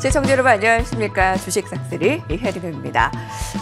시청자 여러분 안녕하십니까 주식삭스리 이혜림입니다.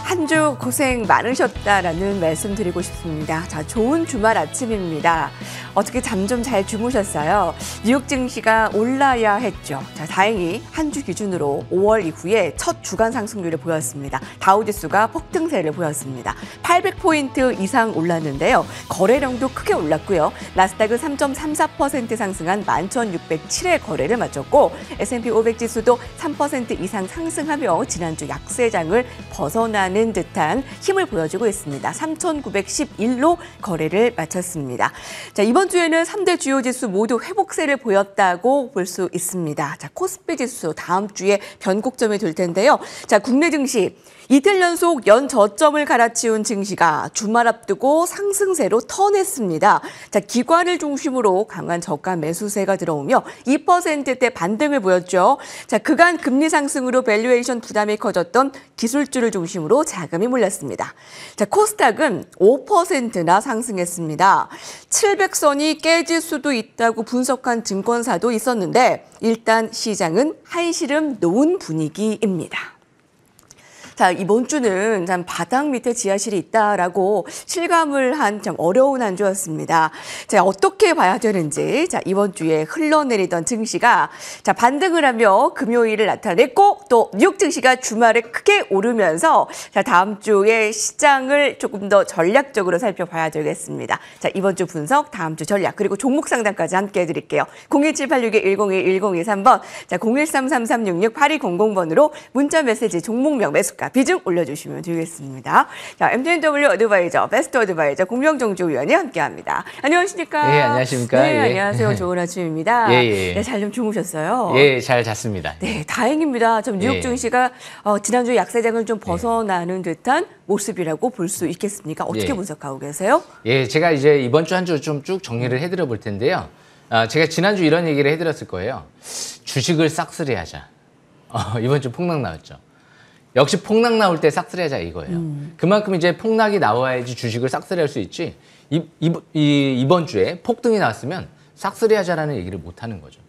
한 주 고생 많으셨다라는 말씀 드리고 싶습니다. 자 좋은 주말 아침입니다. 어떻게 잠 좀 잘 주무셨어요? 뉴욕 증시가 올라야 했죠. 자 다행히 한 주 기준으로 5월 이후에 첫 주간 상승률을 보였습니다. 다우지수가 폭등세를 보였습니다. 800포인트 이상 올랐는데요. 거래량도 크게 올랐고요. 나스닥은 3.34% 상승한 11,607의 거래를 마쳤고 S&P 500 지수도 3 3% 이상 상승하며 지난주 약세장을 벗어나는 듯한 힘을 보여주고 있습니다. 3,911로 거래를 마쳤습니다. 자, 이번 주에는 3대 주요 지수 모두 회복세를 보였다고 볼 수 있습니다. 자, 코스피 지수 다음 주에 변곡점이 될 텐데요. 자, 국내 증시 이틀 연속 연 저점을 갈아치운 증시가 주말 앞두고 상승세로 턴했습니다 자, 기관을 중심으로 강한 저가 매수세가 들어오며 2%대 반등을 보였죠. 자, 그간 금리 상승으로 밸류에이션 부담이 커졌던 기술주를 중심으로 자금이 몰렸습니다. 자, 코스닥은 5%나 상승했습니다. 700선이 깨질 수도 있다고 분석한 증권사도 있었는데 일단 시장은 한시름 놓은 분위기입니다. 자, 이번 주는 참 바닥 밑에 지하실이 있다라고 실감을 한 참 어려운 한 주였습니다. 자, 어떻게 봐야 되는지. 자, 이번 주에 흘러내리던 증시가 자, 반등을 하며 금요일을 나타냈고 또 뉴욕 증시가 주말에 크게 오르면서 자, 다음 주에 시장을 조금 더 전략적으로 살펴봐야 되겠습니다. 자, 이번 주 분석, 다음 주 전략, 그리고 종목 상담까지 함께 해드릴게요. 01786-1021-1023번, 자, 0133366-8200번으로 문자 메시지 종목명 매수가 테니까 비중 올려주시면 되겠습니다. 자, MTNW 어드바이저, 베스트 어드바이저 공명정조위원이 함께합니다. 안녕하십니까? 예, 안녕하십니까? 네, 예. 안녕하세요. 좋은 아침입니다. 예, 예. 네, 잘좀 주무셨어요? 예, 잘 잤습니다. 네, 다행입니다. 좀 예. 뉴욕 증시가 어, 지난주 약세장을 좀 예. 벗어나는 듯한 모습이라고 볼 수 있겠습니까? 어떻게 예. 분석하고 계세요? 예, 제가 이제 이번 주 한 주 좀 쭉 정리를 해드려 볼 텐데요. 아, 제가 지난주 이런 얘기를 해드렸을 거예요. 주식을 싹쓸이 하자. 어, 이번 주 폭락 나왔죠. 역시 폭락 나올 때 싹쓸이하자 이거예요. 음. 그만큼 이제 폭락이 나와야지 주식을 싹쓸이할 수 있지. 이, 이, 이, 이번 주에 폭등이 나왔으면 싹쓸이하자라는 얘기를 못 하는 거죠.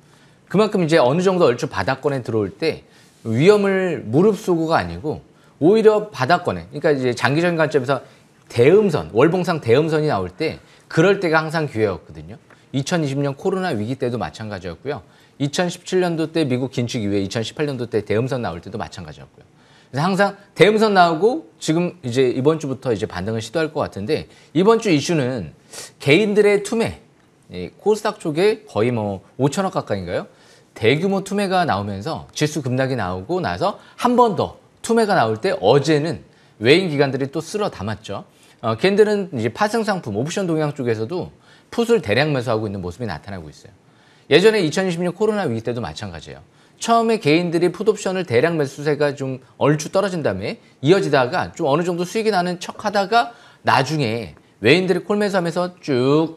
그만큼 이제 어느 정도 얼추 바닥권에 들어올 때 위험을 무릅쓰고가 아니고 오히려 바닥권에 그러니까 이제 장기적인 관점에서 대음선 월봉상 대음선이 나올 때 그럴 때가 항상 기회였거든요. 2020년 코로나 위기 때도 마찬가지였고요. 2017년도 때 미국 긴축 이후에 2018년도 때 대음선 나올 때도 마찬가지였고요. 그래서 항상 대음선 나오고 지금 이제 이번 주부터 이제 반등을 시도할 것 같은데 이번 주 이슈는 개인들의 투매 코스닥 쪽에 거의 뭐 5천억 가까이인가요? 대규모 투매가 나오면서 지수 급락이 나오고 나서 한 번 더 투매가 나올 때 어제는 외인 기관들이 또 쓸어 담았죠. 어, 캔들은 이제 파생 상품 옵션 동향 쪽에서도 풋을 대량 매수하고 있는 모습이 나타나고 있어요. 예전에 2020년 코로나 위기 때도 마찬가지예요. 처음에 개인들이 풋옵션을 대량 매수세가 좀 얼추 떨어진 다음에 이어지다가 좀 어느 정도 수익이 나는 척 하다가 나중에 외인들이 콜 매수하면서 쭉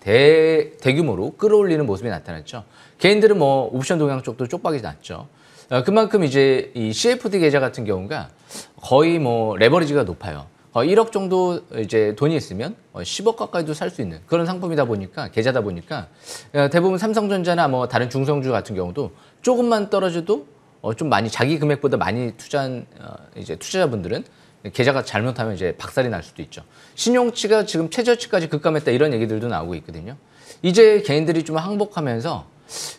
대, 대규모로 끌어올리는 모습이 나타났죠. 개인들은 뭐 옵션 동향 쪽도 쪽박이 났죠. 어, 그만큼 이제 이 CFD 계좌 같은 경우가 거의 뭐 레버리지가 높아요. 어, 1억 정도 이제 돈이 있으면 어, 10억 가까이도 살 수 있는 그런 상품이다 보니까 계좌다 보니까 어, 대부분 삼성전자나 뭐 다른 중성주 같은 경우도 조금만 떨어져도 어, 좀 많이 자기 금액보다 많이 투자한 어, 이제 투자자분들은 계좌가 잘못하면 이제 박살이 날 수도 있죠. 신용치가 지금 최저치까지 급감했다 이런 얘기들도 나오고 있거든요. 이제 개인들이 좀 항복하면서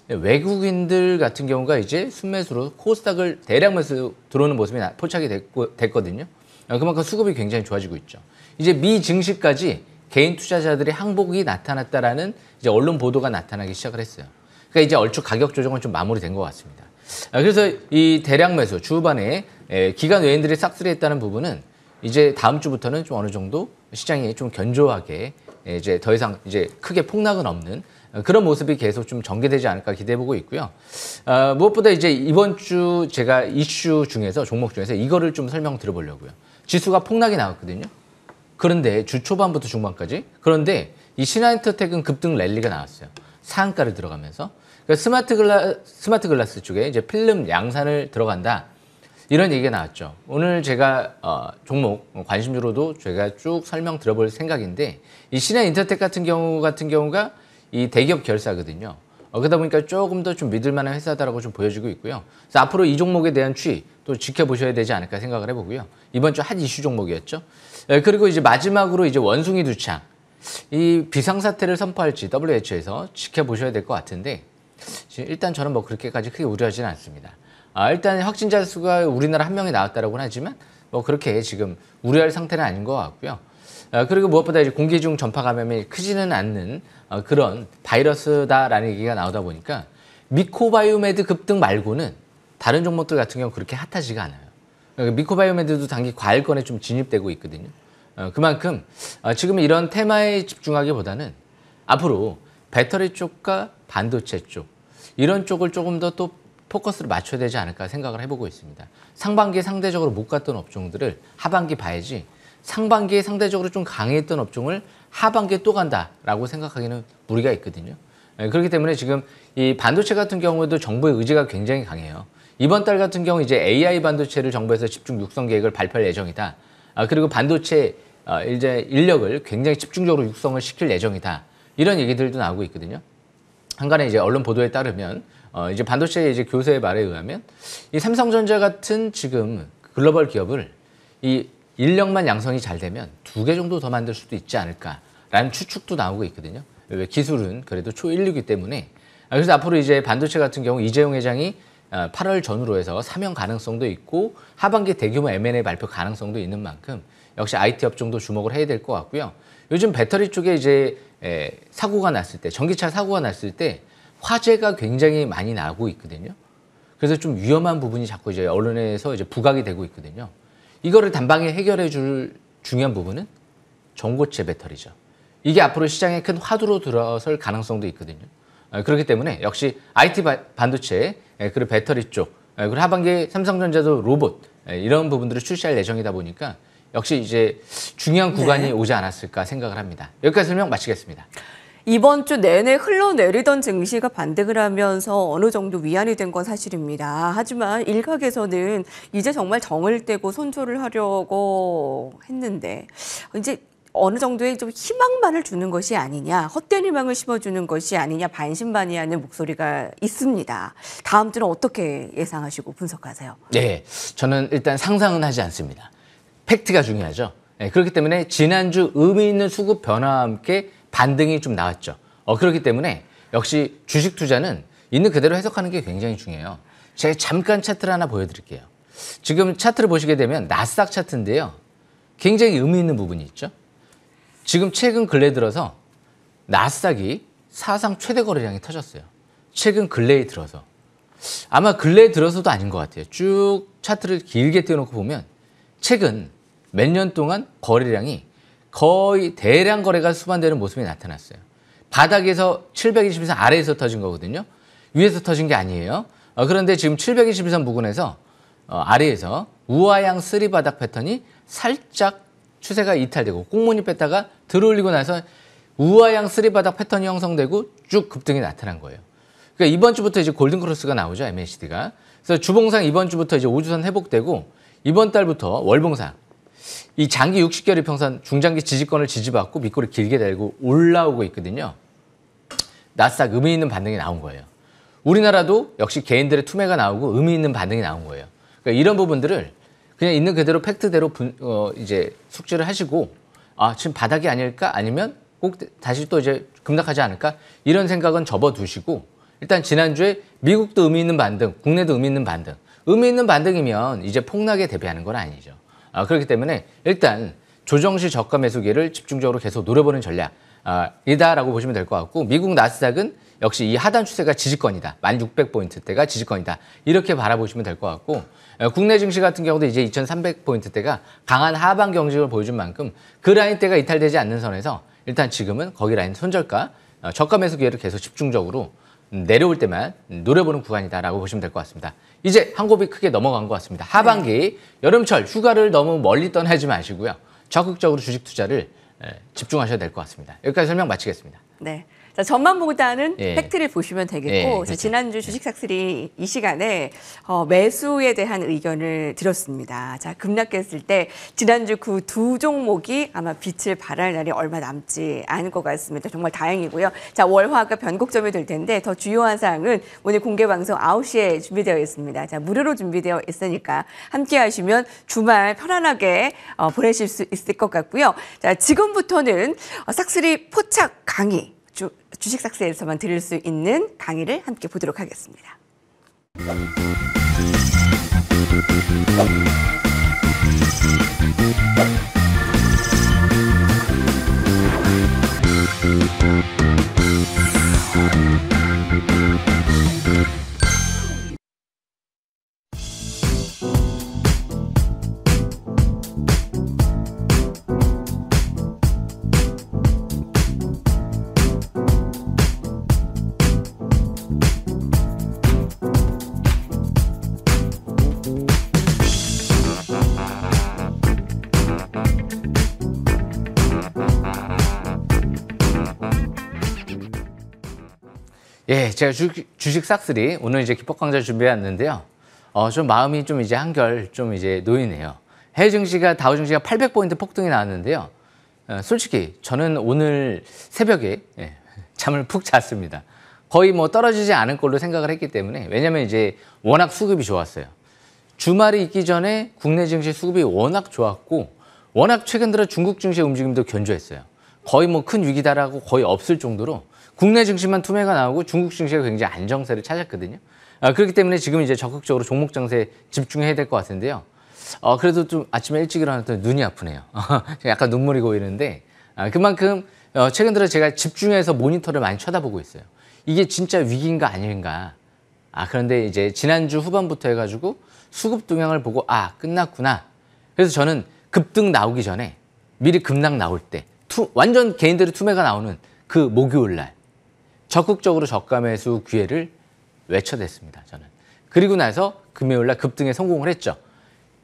외국인들 같은 경우가 이제 순매수로 코스닥을 대량 매수 들어오는 모습이 포착이 됐고, 됐거든요. 아, 그만큼 수급이 굉장히 좋아지고 있죠. 이제 미 증시까지 개인 투자자들의 항복이 나타났다라는 이제 언론 보도가 나타나기 시작을 했어요. 그러니까 이제 얼추 가격 조정은 좀 마무리된 것 같습니다. 아, 그래서 이 대량 매수 주반에 기관 외인들이 싹쓸이했다는 부분은 이제 다음 주부터는 좀 어느 정도 시장이 좀 견조하게 이제 더 이상 이제 크게 폭락은 없는 어, 그런 모습이 계속 좀 전개되지 않을까 기대해 보고 있고요. 아, 무엇보다 이제 이번 주 제가 이슈 중에서 종목 중에서 이거를 좀 설명 드려보려고요. 지수가 폭락이 나왔거든요. 그런데 주 초반부터 중반까지 그런데 이 신한인터텍은 급등 랠리가 나왔어요. 상한가를 들어가면서 그러니까 스마트 글라 스마트 글라스 쪽에 이제 필름 양산을 들어간다 이런 얘기가 나왔죠. 오늘 제가 어, 종목 관심주로도 제가 쭉 설명 들어볼 생각인데 이 신한인터텍 같은 경우 같은 경우가 이 대기업 결사거든요. 어, 그러다 보니까 조금 더 좀 믿을만한 회사다라고 좀 보여지고 있고요. 그래서 앞으로 이 종목에 대한 추이 또 지켜보셔야 되지 않을까 생각을 해보고요. 이번 주 핫 이슈 종목이었죠. 예, 그리고 이제 마지막으로 이제 원숭이 두창 이 비상사태를 선포할지 WHO에서 지켜보셔야 될 것 같은데 일단 저는 뭐 그렇게까지 크게 우려하지는 않습니다. 아, 일단 확진자 수가 우리나라 한 명이 나왔다라고는 하지만 뭐 그렇게 지금 우려할 상태는 아닌 것 같고요. 어, 그리고 무엇보다 이제 공기 중 전파 감염이 크지는 않는 어, 그런 바이러스다라는 얘기가 나오다 보니까 미코바이오메드 급등 말고는 다른 종목들 같은 경우 그렇게 핫하지가 않아요. 그러니까 미코바이오메드도 단기 과일권에 좀 진입되고 있거든요. 그만큼 지금 이런 테마에 집중하기보다는 앞으로 배터리 쪽과 반도체 쪽 이런 쪽을 조금 더 또 포커스를 맞춰야 되지 않을까 생각을 해보고 있습니다. 상반기에 상대적으로 못 갔던 업종들을 하반기 봐야지 상반기에 상대적으로 좀 강했던 업종을 하반기에 또 간다라고 생각하기는 무리가 있거든요. 네, 그렇기 때문에 지금 이 반도체 같은 경우에도 정부의 의지가 굉장히 강해요. 이번 달 같은 경우 이제 AI 반도체를 정부에서 집중 육성 계획을 발표할 예정이다. 아, 그리고 반도체 아, 이제 인력을 굉장히 집중적으로 육성을 시킬 예정이다. 이런 얘기들도 나오고 있거든요. 한간에 이제 언론 보도에 따르면 어, 이제 반도체 이제 교수의 말에 의하면 이 삼성전자 같은 지금 글로벌 기업을 이 인력만 양성이 잘 되면 두 개 정도 더 만들 수도 있지 않을까라는 추측도 나오고 있거든요. 왜 기술은 그래도 초 1, 6기 때문에 아, 그래서 앞으로 이제 반도체 같은 경우 이재용 회장이 8월 어, 전후로 해서 사명 가능성도 있고 하반기 대규모 M&A 발표 가능성도 있는 만큼 역시 IT 업종도 주목을 해야 될 것 같고요. 요즘 배터리 쪽에 이제 사고가 났을 때 전기차 사고가 났을 때 화재가 굉장히 많이 나고 있거든요. 그래서 좀 위험한 부분이 자꾸 이제 언론에서 이제 부각이 되고 있거든요. 이거를 단방에 해결해 줄 중요한 부분은 전고체 배터리죠. 이게 앞으로 시장에 큰 화두로 들어설 가능성도 있거든요. 아, 그렇기 때문에 역시 IT 반도체, 그리고 배터리 쪽, 그리고 하반기 삼성전자도 로봇 이런 부분들을 출시할 예정이다 보니까 역시 이제 중요한 네. 구간이 네. 오지 않았을까 생각을 합니다. 여기까지 설명 마치겠습니다. 이번 주 내내 흘러내리던 증시가 반등을 하면서 어느 정도 위안이 된 건 사실입니다. 하지만 일각에서는 이제 정말 정을 떼고 손절을 하려고 했는데 이제 어느 정도의 좀 희망만을 주는 것이 아니냐, 헛된 희망을 심어주는 것이 아니냐 반신반의하는 목소리가 있습니다. 다음 주는 어떻게 예상하시고 분석하세요? 네, 저는 일단 상상은 하지 않습니다. 팩트가 중요하죠. 네, 그렇기 때문에 지난주 의미 있는 수급 변화와 함께 반등이 좀 나왔죠. 어, 그렇기 때문에 역시 주식 투자는 있는 그대로 해석하는 게 굉장히 중요해요. 제가 잠깐 차트를 하나 보여드릴게요. 지금 차트를 보시게 되면 나스닥 차트인데요. 굉장히 의미 있는 부분이 있죠. 지금 최근 근래 들어서 나스닥이 사상 최대 거래량이 터졌어요. 최근 근래에 들어서. 아마 근래에 들어서도 아닌 것 같아요. 쭉 차트를 길게 띄워놓고 보면 최근 몇 년 동안 거래량이 거의 대량 거래가 수반되는 모습이 나타났어요. 바닥에서 721선 아래에서 터진 거거든요. 위에서 터진 게 아니에요. 어, 그런데 지금 721선 부근에서 어, 아래에서 우아양 쓰리 바닥 패턴이 살짝 추세가 이탈되고 꽁무니 뺐다가 들어올리고 나서 우아양 쓰리 바닥 패턴이 형성되고 쭉 급등이 나타난 거예요. 그러니까 이번 주부터 이제 골든 크로스가 나오죠 MACD가. 그래서 주봉상 이번 주부터 이제 오주선 회복되고 이번 달부터 월봉상 이 장기 60개월 평선 중장기 지지권을 지지받고 밑꼬리 길게 달고 올라오고 있거든요. 나스닥 의미 있는 반등이 나온 거예요. 우리나라도 역시 개인들의 투매가 나오고 의미 있는 반등이 나온 거예요. 그러니까 이런 부분들을 그냥 있는 그대로 팩트대로 분, 어, 이제 숙지를 하시고 아 지금 바닥이 아닐까 아니면 꼭 다시 또 이제 급락하지 않을까 이런 생각은 접어두시고 일단 지난주에 미국도 의미 있는 반등, 국내도 의미 있는 반등, 의미 있는 반등이면 이제 폭락에 대비하는 건 아니죠. 아, 그렇기 때문에 일단 조정시 저가 매수기를 집중적으로 계속 노려보는 전략이다라고 아, 보시면 될 것 같고 미국 나스닥은 역시 이 하단 추세가 지지권이다. 1600포인트대가 지지권이다. 이렇게 바라보시면 될 것 같고 국내 증시 같은 경우도 이제 2300포인트대가 강한 하방 경직을 보여준 만큼 그 라인대가 이탈되지 않는 선에서 일단 지금은 거기 라인 손절가 어, 저가 매수 기회를 계속 집중적으로 음, 내려올 때만 노려보는 구간이다라고 보시면 될 것 같습니다. 이제 한 곱이 크게 넘어간 것 같습니다. 하반기 네. 여름철 휴가를 너무 멀리 떠나지 마시고요. 적극적으로 주식 투자를 집중하셔야 될 것 같습니다. 여기까지 설명 마치겠습니다. 네. 자, 전망 보다는 예. 팩트를 보시면 되겠고 예, 그렇죠. 자, 지난주 예. 주식삭스리 이 시간에 어, 매수에 대한 의견을 들었습니다 자, 급락했을 때 지난주 그 두 종목이 아마 빛을 발할 날이 얼마 남지 않을 것 같습니다. 정말 다행이고요. 자, 월화가 변곡점이 될 텐데 더 주요한 사항은 오늘 공개 방송 9시에 준비되어 있습니다. 자, 무료로 준비되어 있으니까 함께 하시면 주말 편안하게 어, 보내실 수 있을 것 같고요. 자, 지금부터는 어, 싹쓸이 포착 강의 주, 식삭스에서만 드릴 수 있는 강의를 함께 보도록 하겠습니다. 예, 제가 주, 주식 싹쓸이 오늘 이제 기법 강좌 준비해왔는데요. 어, 좀 마음이 좀 이제 한결 좀 이제 놓이네요 해외 증시가 다우 증시가 800포인트 폭등이 나왔는데요. 어, 솔직히 저는 오늘 새벽에 예, 잠을 푹 잤습니다. 거의 뭐 떨어지지 않을 걸로 생각을 했기 때문에 왜냐면 이제 워낙 수급이 좋았어요. 주말이 있기 전에 국내 증시 수급이 워낙 좋았고 워낙 최근 들어 중국 증시 의 움직임도 견조했어요. 거의 뭐 큰 위기다라고 거의 없을 정도로 국내 증시만 투매가 나오고 중국 증시가 굉장히 안정세를 찾았거든요. 아, 그렇기 때문에 지금 이제 적극적으로 종목 장세에 집중해야 될 것 같은데요. 어, 그래도 좀 아침에 일찍 일어났더니 눈이 아프네요. 약간 눈물이 고이는데 아, 그만큼 어, 최근 들어 제가 집중해서 모니터를 많이 쳐다보고 있어요. 이게 진짜 위기인가 아닌가. 아 그런데 이제 지난주 후반부터 해가지고 수급 동향을 보고 아 끝났구나. 그래서 저는 급등 나오기 전에 미리 급락 나올 때 투, 완전 개인들의 투매가 나오는 그 목요일 날 적극적으로 저가 매수 기회를 외쳐댔습니다. 저는. 그리고 나서 금요일 날 급등에 성공을 했죠.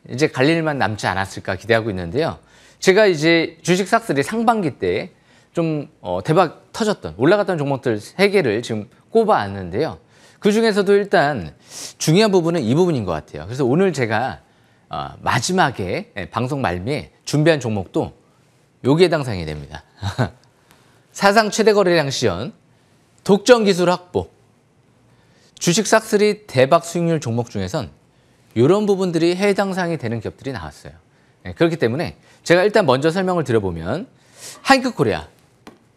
이제 갈 일만 남지 않았을까 기대하고 있는데요. 제가 이제 주식 삭스리 상반기 때좀 어, 대박 터졌던 올라갔던 종목들 3개를 지금 꼽아왔는데요. 그중에서도 일단 중요한 부분은 이 부분인 것 같아요. 그래서 오늘 제가 어, 마지막에 예, 방송 말미에 준비한 종목도 요기에 당상이 됩니다. 사상 최대 거래량 시연, 독점 기술 확보, 주식 싹쓸이 대박 수익률 종목 중에선 이런 부분들이 해당 상이 되는 기업들이 나왔어요. 네, 그렇기 때문에 제가 일단 먼저 설명을 드려보면 한크코리아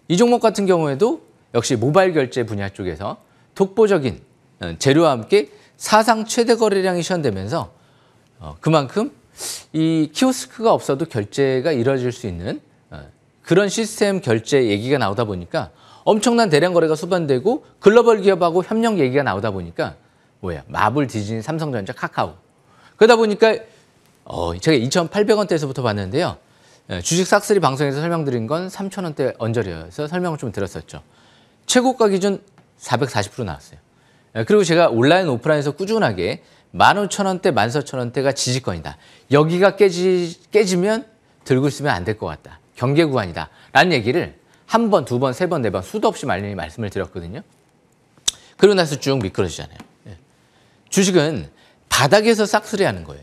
이 종목 같은 경우에도 역시 모바일 결제 분야 쪽에서 독보적인 어, 재료와 함께 사상 최대 거래량이 시현되면서 어, 그만큼 이 키오스크가 없어도 결제가 이루어질 수 있는 어, 그런 시스템 결제 얘기가 나오다 보니까 엄청난 대량 거래가 수반되고 글로벌 기업하고 협력 얘기가 나오다 보니까 뭐야 마블, 디즈니, 삼성전자, 카카오 그러다 보니까 어, 제가 2,800원대에서부터 봤는데요. 예, 주식 싹쓸이 방송에서 설명드린 건 3,000원대 언저리여서 설명을 좀 들었었죠. 최고가 기준 440% 나왔어요. 예, 그리고 제가 온라인, 오프라인에서 꾸준하게 15,000원대, 14,000원대가 지지권이다. 여기가 깨지, 깨지면 들고 있으면 안 될 것 같다. 경계 구간이다. 라는 얘기를 한 번, 두 번, 세 번, 네 번 수도 없이 말리 말씀을 드렸거든요. 그러고 나서 쭉 미끄러지잖아요. 예. 주식은 바닥에서 싹쓸이 하는 거예요.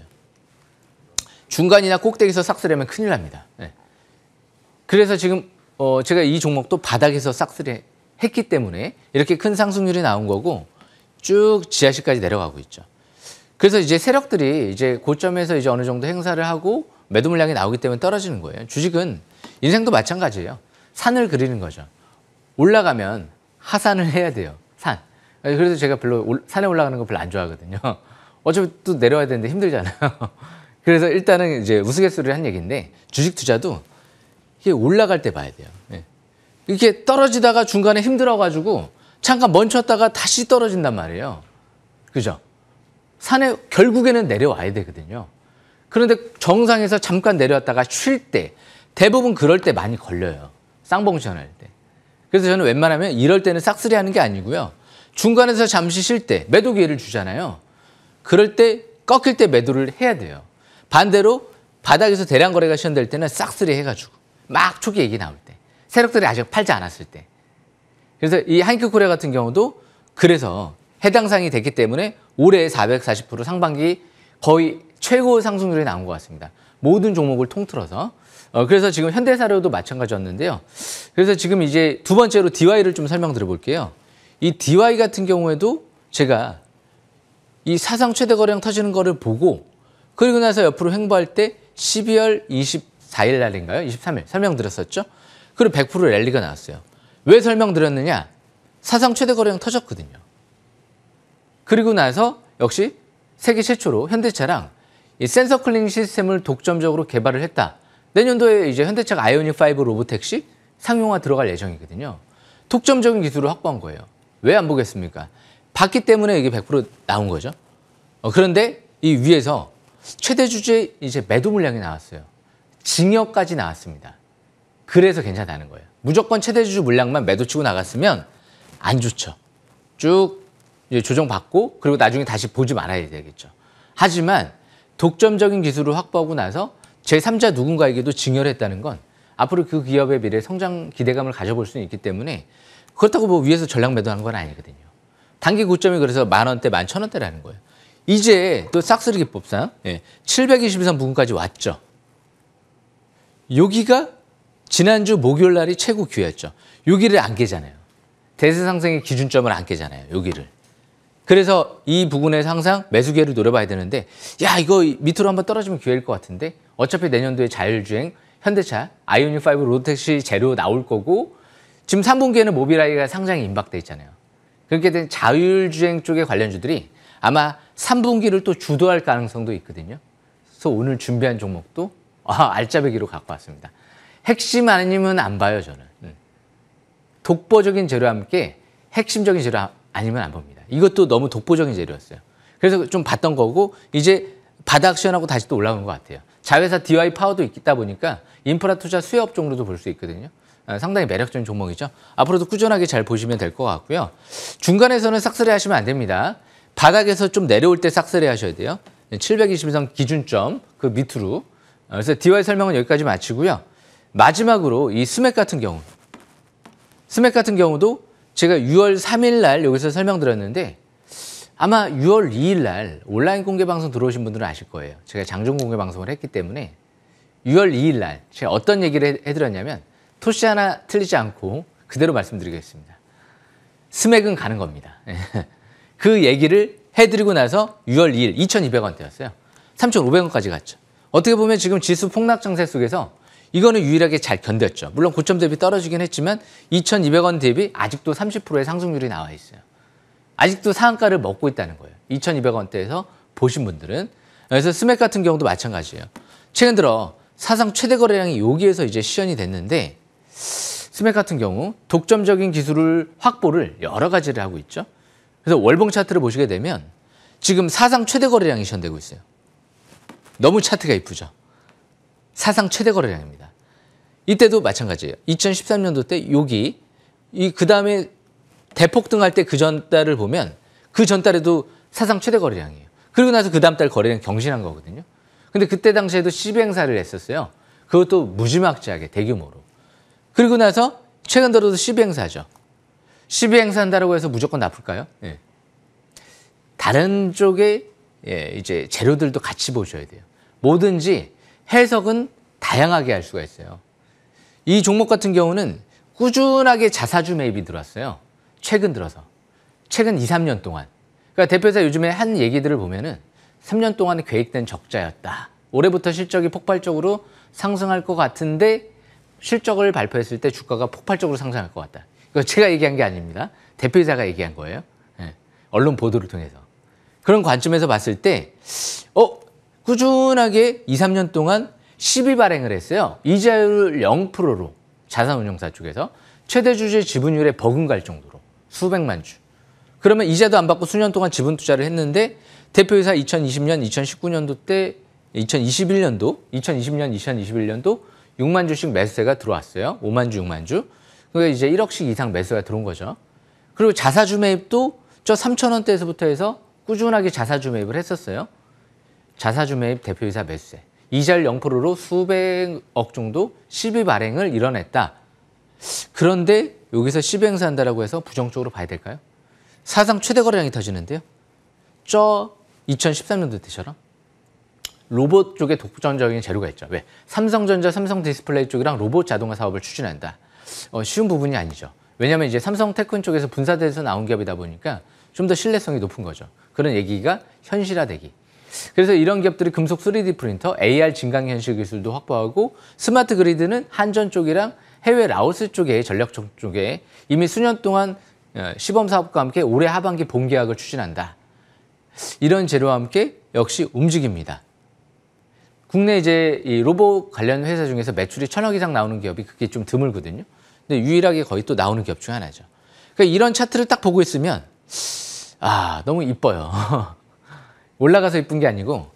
중간이나 꼭대기에서 싹쓸이하면 큰일 납니다. 예. 그래서 지금 어, 제가 이 종목도 바닥에서 싹쓸이 했기 때문에 이렇게 큰 상승률이 나온 거고 쭉 지하실까지 내려가고 있죠. 그래서 이제 세력들이 이제 고점에서 이제 어느 정도 행사를 하고 매도 물량이 나오기 때문에 떨어지는 거예요. 주식은 인생도 마찬가지예요. 산을 그리는 거죠. 올라가면 하산을 해야 돼요. 산. 그래서 제가 별로 산에 올라가는 거 별로 안 좋아하거든요. 어차피 또 내려와야 되는데 힘들잖아요. 그래서 일단은 이제 우스갯소리를 한 얘기인데 주식 투자도 이게 올라갈 때 봐야 돼요. 예. 이렇게 떨어지다가 중간에 힘들어가지고 잠깐 멈췄다가 다시 떨어진단 말이에요. 그죠? 산에 결국에는 내려와야 되거든요. 그런데 정상에서 잠깐 내려왔다가 쉴 때 대부분 그럴 때 많이 걸려요. 쌍봉시원 할 때. 그래서 저는 웬만하면 이럴 때는 싹쓸이 하는 게 아니고요. 중간에서 잠시 쉴 때 매도 기회를 주잖아요. 그럴 때 꺾일 때 매도를 해야 돼요. 반대로 바닥에서 대량 거래가 시현될 때는 싹쓸이 해가지고 막 초기 얘기 나올 때 세력들이 아직 팔지 않았을 때 그래서 이 한큐코리아 같은 경우도 그래서 해당 상이 됐기 때문에 올해 440% 상반기 거의 최고 상승률이 나온 것 같습니다. 모든 종목을 통틀어서. 어, 그래서 지금 현대사료도 마찬가지였는데요. 그래서 지금 이제 두 번째로 DY를 좀 설명드려 볼게요. 이 DY 같은 경우에도 제가 이 사상 최대 거래량 터지는 거를 보고 그리고 나서 옆으로 횡보할 때 12월 24일 날인가요? 23일 설명드렸었죠. 그리고 100% 랠리가 나왔어요. 왜 설명드렸느냐? 사상 최대 거래량 터졌거든요. 그리고 나서 역시 세계 최초로 현대차랑 이 센서 클링 시스템을 독점적으로 개발을 했다. 내년도에 이제 현대차가 아이오닉 5 로보택시 상용화 들어갈 예정이거든요. 독점적인 기술을 확보한 거예요. 왜 안 보겠습니까? 봤기 때문에 이게 100% 나온 거죠. 어, 그런데 이 위에서 최대 주주의 이제 매도 물량이 나왔어요. 징역까지 나왔습니다. 그래서 괜찮다는 거예요. 무조건 최대 주주 물량만 매도치고 나갔으면 안 좋죠. 쭉 이제 조정받고 그리고 나중에 다시 보지 말아야 되겠죠. 하지만 독점적인 기술을 확보하고 나서 제3자 누군가에게도 증여했다는 건 앞으로 그기업의 미래 성장 기대감을 가져볼 수는 있기 때문에 그렇다고 뭐 위에서 전략 매도하는 건 아니거든요. 단기 고점이 그래서 만 원대, 만천 원대라는 거예요. 이제 또 싹쓸이기법상 720선 예, 부근까지 왔죠. 여기가 지난주 목요일 날이 최고 기회였죠. 여기를 안 깨잖아요. 대세 상승의 기준점을 안 깨잖아요. 여기를. 그래서 이 부분에서 항상 매수 기회를 노려봐야 되는데 야 이거 밑으로 한번 떨어지면 기회일 것 같은데 어차피 내년도에 자율주행, 현대차, 아이오닉5 로드택시 재료 나올 거고 지금 3분기에는 모빌아이가 상장이 임박돼 있잖아요. 그렇게 된 자율주행 쪽의 관련주들이 아마 3분기를 또 주도할 가능성도 있거든요. 그래서 오늘 준비한 종목도 아, 알짜배기로 갖고 왔습니다. 핵심 아니면 안 봐요, 저는. 음. 독보적인 재료와 함께 핵심적인 재료 아니면 안 봅니다. 이것도 너무 독보적인 재료였어요. 그래서 좀 봤던 거고 이제 바닥 시원하고 다시 또 올라온 것 같아요. 자회사 DY 파워도 있다 보니까 인프라 투자 수혜 업종으로도 볼 수 있거든요. 아, 상당히 매력적인 종목이죠. 앞으로도 꾸준하게 잘 보시면 될 것 같고요. 중간에서는 싹쓸이 하시면 안 됩니다. 바닥에서 좀 내려올 때 싹쓸이 하셔야 돼요. 720선 기준점 그 밑으로. 아, 그래서 DY 설명은 여기까지 마치고요. 마지막으로 이 스맥 같은 경우. 스맥 같은 경우도 제가 6월 3일 날 여기서 설명드렸는데 아마 6월 2일 날 온라인 공개 방송 들어오신 분들은 아실 거예요. 제가 장중 공개 방송을 했기 때문에 6월 2일 날 제가 어떤 얘기를 해드렸냐면 토시 하나 틀리지 않고 그대로 말씀드리겠습니다. 스맥은 가는 겁니다. 그 얘기를 해드리고 나서 6월 2일 2,200원대였어요. 3,500원까지 갔죠. 어떻게 보면 지금 지수 폭락 정세 속에서 이거는 유일하게 잘 견뎠죠. 물론 고점 대비 떨어지긴 했지만 2,200원 대비 아직도 30%의 상승률이 나와 있어요. 아직도 상한가를 먹고 있다는 거예요. 2,200원대에서 보신 분들은. 그래서 스맥 같은 경우도 마찬가지예요. 최근 들어 사상 최대 거래량이 여기에서 이제 시연이 됐는데 스맥 같은 경우 독점적인 기술을 확보를 여러 가지를 하고 있죠. 그래서 월봉 차트를 보시게 되면 지금 사상 최대 거래량이 시연되고 있어요. 너무 차트가 이쁘죠. 사상 최대 거래량입니다. 이때도 마찬가지예요. 2013년도 때 여기 이 그다음에 대폭등할 때 그 전달을 보면 그 전달에도 사상 최대 거래량이에요. 그리고 나서 그 다음 달 거래량 경신한 거거든요. 근데 그때 당시에도 시행사를 비 했었어요. 그것도 무지막지하게 대규모로. 그리고 나서 최근 들어도 시비행사죠. 시비행사한다고 해서 무조건 나쁠까요? 예. 다른 쪽에 예, 이제 재료들도 같이 보셔야 돼요. 뭐든지 해석은 다양하게 할 수가 있어요. 이 종목 같은 경우는 꾸준하게 자사주 매입이 들어왔어요. 최근 들어서. 최근 2, 3년 동안. 그러니까 대표사 요즘에 한 얘기들을 보면은 3년 동안 계획된 적자였다. 올해부터 실적이 폭발적으로 상승할 것 같은데 실적을 발표했을 때 주가가 폭발적으로 상승할 것 같다. 이거 제가 얘기한 게 아닙니다. 대표이사가 얘기한 거예요. 네. 언론 보도를 통해서. 그런 관점에서 봤을 때, 어, 꾸준하게 2, 3년 동안 시비 발행을 했어요. 이자율 0%로 자산운용사 쪽에서 최대 주주의 지분율에 버금갈 정도로 수백만 주. 그러면 이자도 안 받고 수년 동안 지분 투자를 했는데 대표이사 2020년, 2019년도 때 2021년도, 2020년, 2021년도 6만 주씩 매수세가 들어왔어요. 5만 주, 6만 주. 그러 이제 1억씩 이상 매수가 들어온 거죠. 그리고 자사주 매입도 저 3천 원대에서부터 해서 꾸준하게 자사주 매입을 했었어요. 자사주 매입 대표이사 매수세, 이자율 0%로 수백억 정도 시비 발행을 이뤄냈다. 그런데 여기서 시비 행사한다라고 해서 부정적으로 봐야 될까요? 사상 최대 거래량이 터지는데요. 저 2013년도 때처럼 로봇 쪽에 독점적인 재료가 있죠. 왜? 삼성전자, 삼성 디스플레이 쪽이랑 로봇 자동화 사업을 추진한다. 어, 쉬운 부분이 아니죠. 왜냐하면 이제 삼성 테크인 쪽에서 분사돼서 나온 기업이다 보니까 좀 더 신뢰성이 높은 거죠. 그런 얘기가 현실화되기. 그래서 이런 기업들이 금속 3D 프린터, AR 증강현실 기술도 확보하고 스마트 그리드는 한전 쪽이랑 해외 라오스 쪽의 전력 쪽에 이미 수년 동안 어, 시범 사업과 함께 올해 하반기 본계약을 추진한다. 이런 재료와 함께 역시 움직입니다. 국내 이제 이 로봇 관련 회사 중에서 매출이 천억 이상 나오는 기업이 그게 좀 드물거든요. 근데 유일하게 거의 또 나오는 기업 중 하나죠. 그러니까 이런 차트를 딱 보고 있으면 아 너무 이뻐요. 올라가서 이쁜 게 아니고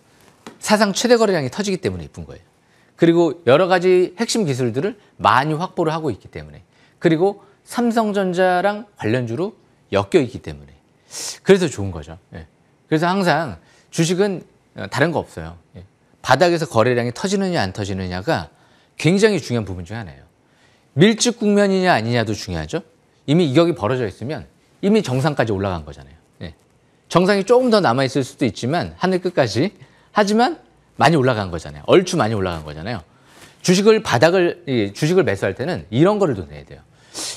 사상 최대 거래량이 터지기 때문에 이쁜 거예요. 그리고 여러 가지 핵심 기술들을 많이 확보를 하고 있기 때문에 그리고 삼성전자랑 관련주로 엮여 있기 때문에 그래서 좋은 거죠. 예. 그래서 항상 주식은 어, 다른 거 없어요. 예. 바닥에서 거래량이 터지느냐 안 터지느냐가 굉장히 중요한 부분 중 하나예요. 밀집 국면이냐 아니냐도 중요하죠. 이미 이격이 벌어져 있으면 이미 정상까지 올라간 거잖아요. 정상이 조금 더 남아있을 수도 있지만 하늘 끝까지 하지만 많이 올라간 거잖아요. 얼추 많이 올라간 거잖아요. 주식을 바닥을 주식을 매수할 때는 이런 거를 논내야 돼요.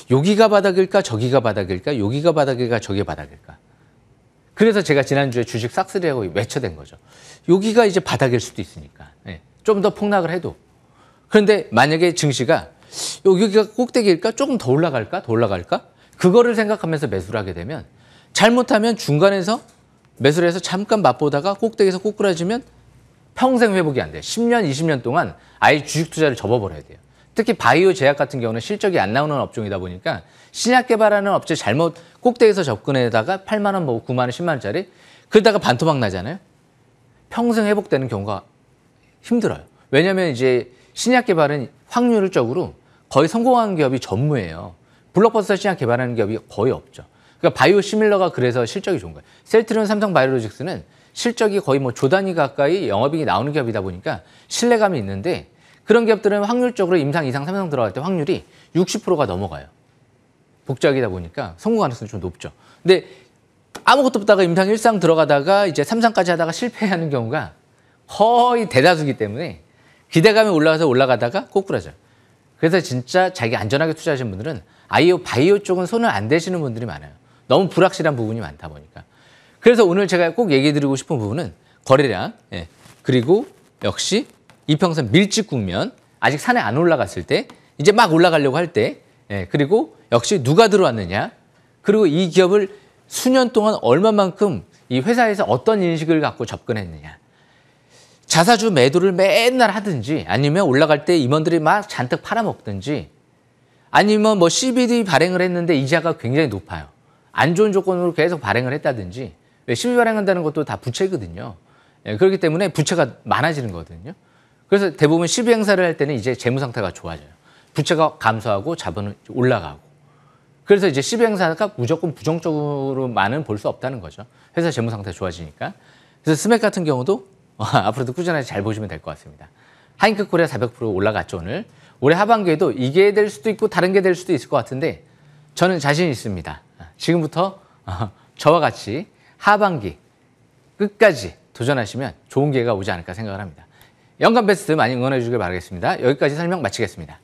여기가 바닥일까 저기가 바닥일까 여기가 바닥일까 저게 바닥일까. 그래서 제가 지난주에 주식 싹쓸이하고 외쳐댄 거죠. 여기가 이제 바닥일 수도 있으니까 네. 예, 좀더 폭락을 해도 그런데 만약에 증시가 여기가 꼭대기일까 조금 더 올라갈까 더 올라갈까 그거를 생각하면서 매수를 하게 되면 잘못하면 중간에서 매수를 해서 잠깐 맛보다가 꼭대기에서 꼬꾸라지면 평생 회복이 안 돼요. 10년, 20년 동안 아예 주식 투자를 접어버려야 돼요. 특히 바이오 제약 같은 경우는 실적이 안 나오는 업종이다 보니까 신약 개발하는 업체 잘못 꼭대기에서 접근해다가 8만 원, 뭐 9만 원, 10만 원짜리 그러다가 반토막 나잖아요. 평생 회복되는 경우가 힘들어요. 왜냐하면 이제 신약 개발은 확률적으로 거의 성공한 기업이 전무예요. 블록버스터 신약 개발하는 기업이 거의 없죠. 그러니까 바이오 시밀러가 그래서 실적이 좋은 거예요. 셀트리온 삼성 바이오로직스는 실적이 거의 뭐 조단위 가까이 영업이익이 나오는 기업이다 보니까 신뢰감이 있는데 그런 기업들은 확률적으로 임상 이상 삼성 들어갈 때 확률이 60%가 넘어가요. 복작이다 보니까 성공 가능성이 좀 높죠. 근데 아무것도 없다가 임상 일상 들어가다가 이제 삼상까지 하다가 실패하는 경우가 거의 대다수기 때문에 기대감이 올라가서 올라가다가 꼬꾸라져요. 그래서 진짜 자기 안전하게 투자하신 분들은 아이오 바이오 쪽은 손을 안 대시는 분들이 많아요. 너무 불확실한 부분이 많다 보니까. 그래서 오늘 제가 꼭 얘기해 드리고 싶은 부분은 거래량, 예. 그리고 역시 이평선 밀집 국면, 아직 산에 안 올라갔을 때, 이제 막 올라가려고 할 때, 예. 그리고 역시 누가 들어왔느냐, 그리고 이 기업을 수년 동안 얼마만큼 이 회사에서 어떤 인식을 갖고 접근했느냐. 자사주 매도를 맨날 하든지 아니면 올라갈 때 임원들이 막 잔뜩 팔아먹든지 아니면 뭐 CBD 발행을 했는데 이자가 굉장히 높아요. 안 좋은 조건으로 계속 발행을 했다든지 시비 발행한다는 것도 다 부채거든요. 예, 그렇기 때문에 부채가 많아지는 거거든요. 그래서 대부분 시비 행사를 할 때는 이제 재무 상태가 좋아져요. 부채가 감소하고 자본은 올라가고. 그래서 이제 시비 행사가 무조건 부정적으로만은 볼 수 없다는 거죠. 회사 재무 상태 가 좋아지니까. 그래서 스맥 같은 경우도 아, 앞으로도 꾸준하게 잘 보시면 될 것 같습니다. 하인크 코리아 400% 올라갔죠, 오늘. 올해 하반기에도 이게 될 수도 있고 다른 게 될 수도 있을 것 같은데 저는 자신 있습니다. 지금부터 어, 저와 같이 하반기 끝까지 도전하시면 좋은 기회가 오지 않을까 생각을 합니다. 연간 베스트 많이 응원해 주길 바라겠습니다. 여기까지 설명 마치겠습니다.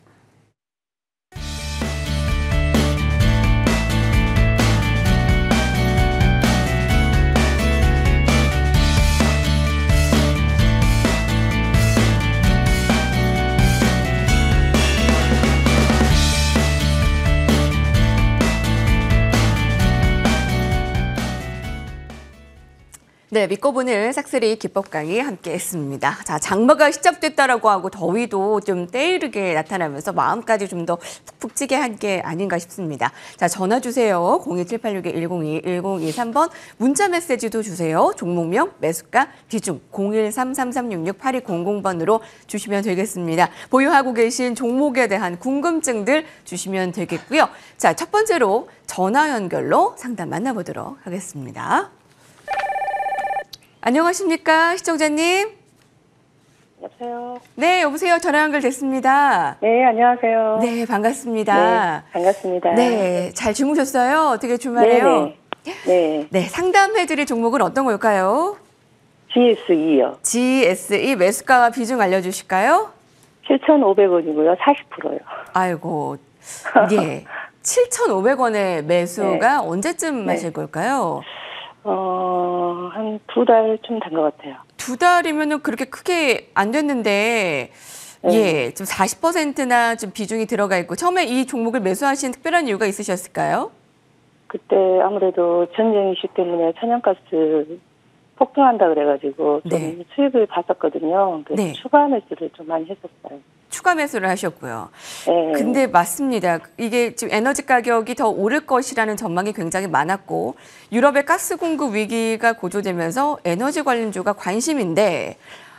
네, 믿고 보는 싹쓸이 기법 강의 함께했습니다. 자, 장마가 시작됐다라고 하고 더위도 좀 때이르게 나타나면서 마음까지 좀 더 푹푹 찌게 한 게 아닌가 싶습니다. 자, 전화 주세요. 02786-1021-023번 문자 메시지도 주세요. 종목명, 매수가, 비중 013-3366-8200번으로 주시면 되겠습니다. 보유하고 계신 종목에 대한 궁금증들 주시면 되겠고요. 자, 첫 번째로 전화 연결로 상담 만나보도록 하겠습니다. 안녕하십니까 시청자님. 여보세요. 네, 여보세요. 전화 연결됐습니다. 네, 안녕하세요. 네, 반갑습니다. 네, 반갑습니다. 네, 잘 주무셨어요? 어떻게 주말에요? 네. 네. 네 상담해드릴 종목은 어떤 걸까요? GSE요. GSE 매수가와 비중 알려주실까요? 7,500원이고요. 40%요. 아이고, 예. 7,500원의 매수가 네. 언제쯤 네. 하실 걸까요? 어, 한 두 달쯤 된 것 같아요. 두 달이면은 그렇게 크게 안 됐는데, 네. 예, 좀 40%나 좀 비중이 들어가 있고, 처음에 이 종목을 매수하신 특별한 이유가 있으셨을까요? 그때 아무래도 전쟁 이슈 때문에 천연가스 폭등한다 그래가지고 좀 네. 수입을 봤었거든요. 그 네. 추가 매수를 좀 많이 했었어요. 추가 매수를 하셨고요. 네. 근데 맞습니다. 이게 지금 에너지 가격이 더 오를 것이라는 전망이 굉장히 많았고 유럽의 가스 공급 위기가 고조되면서 에너지 관련주가 관심인데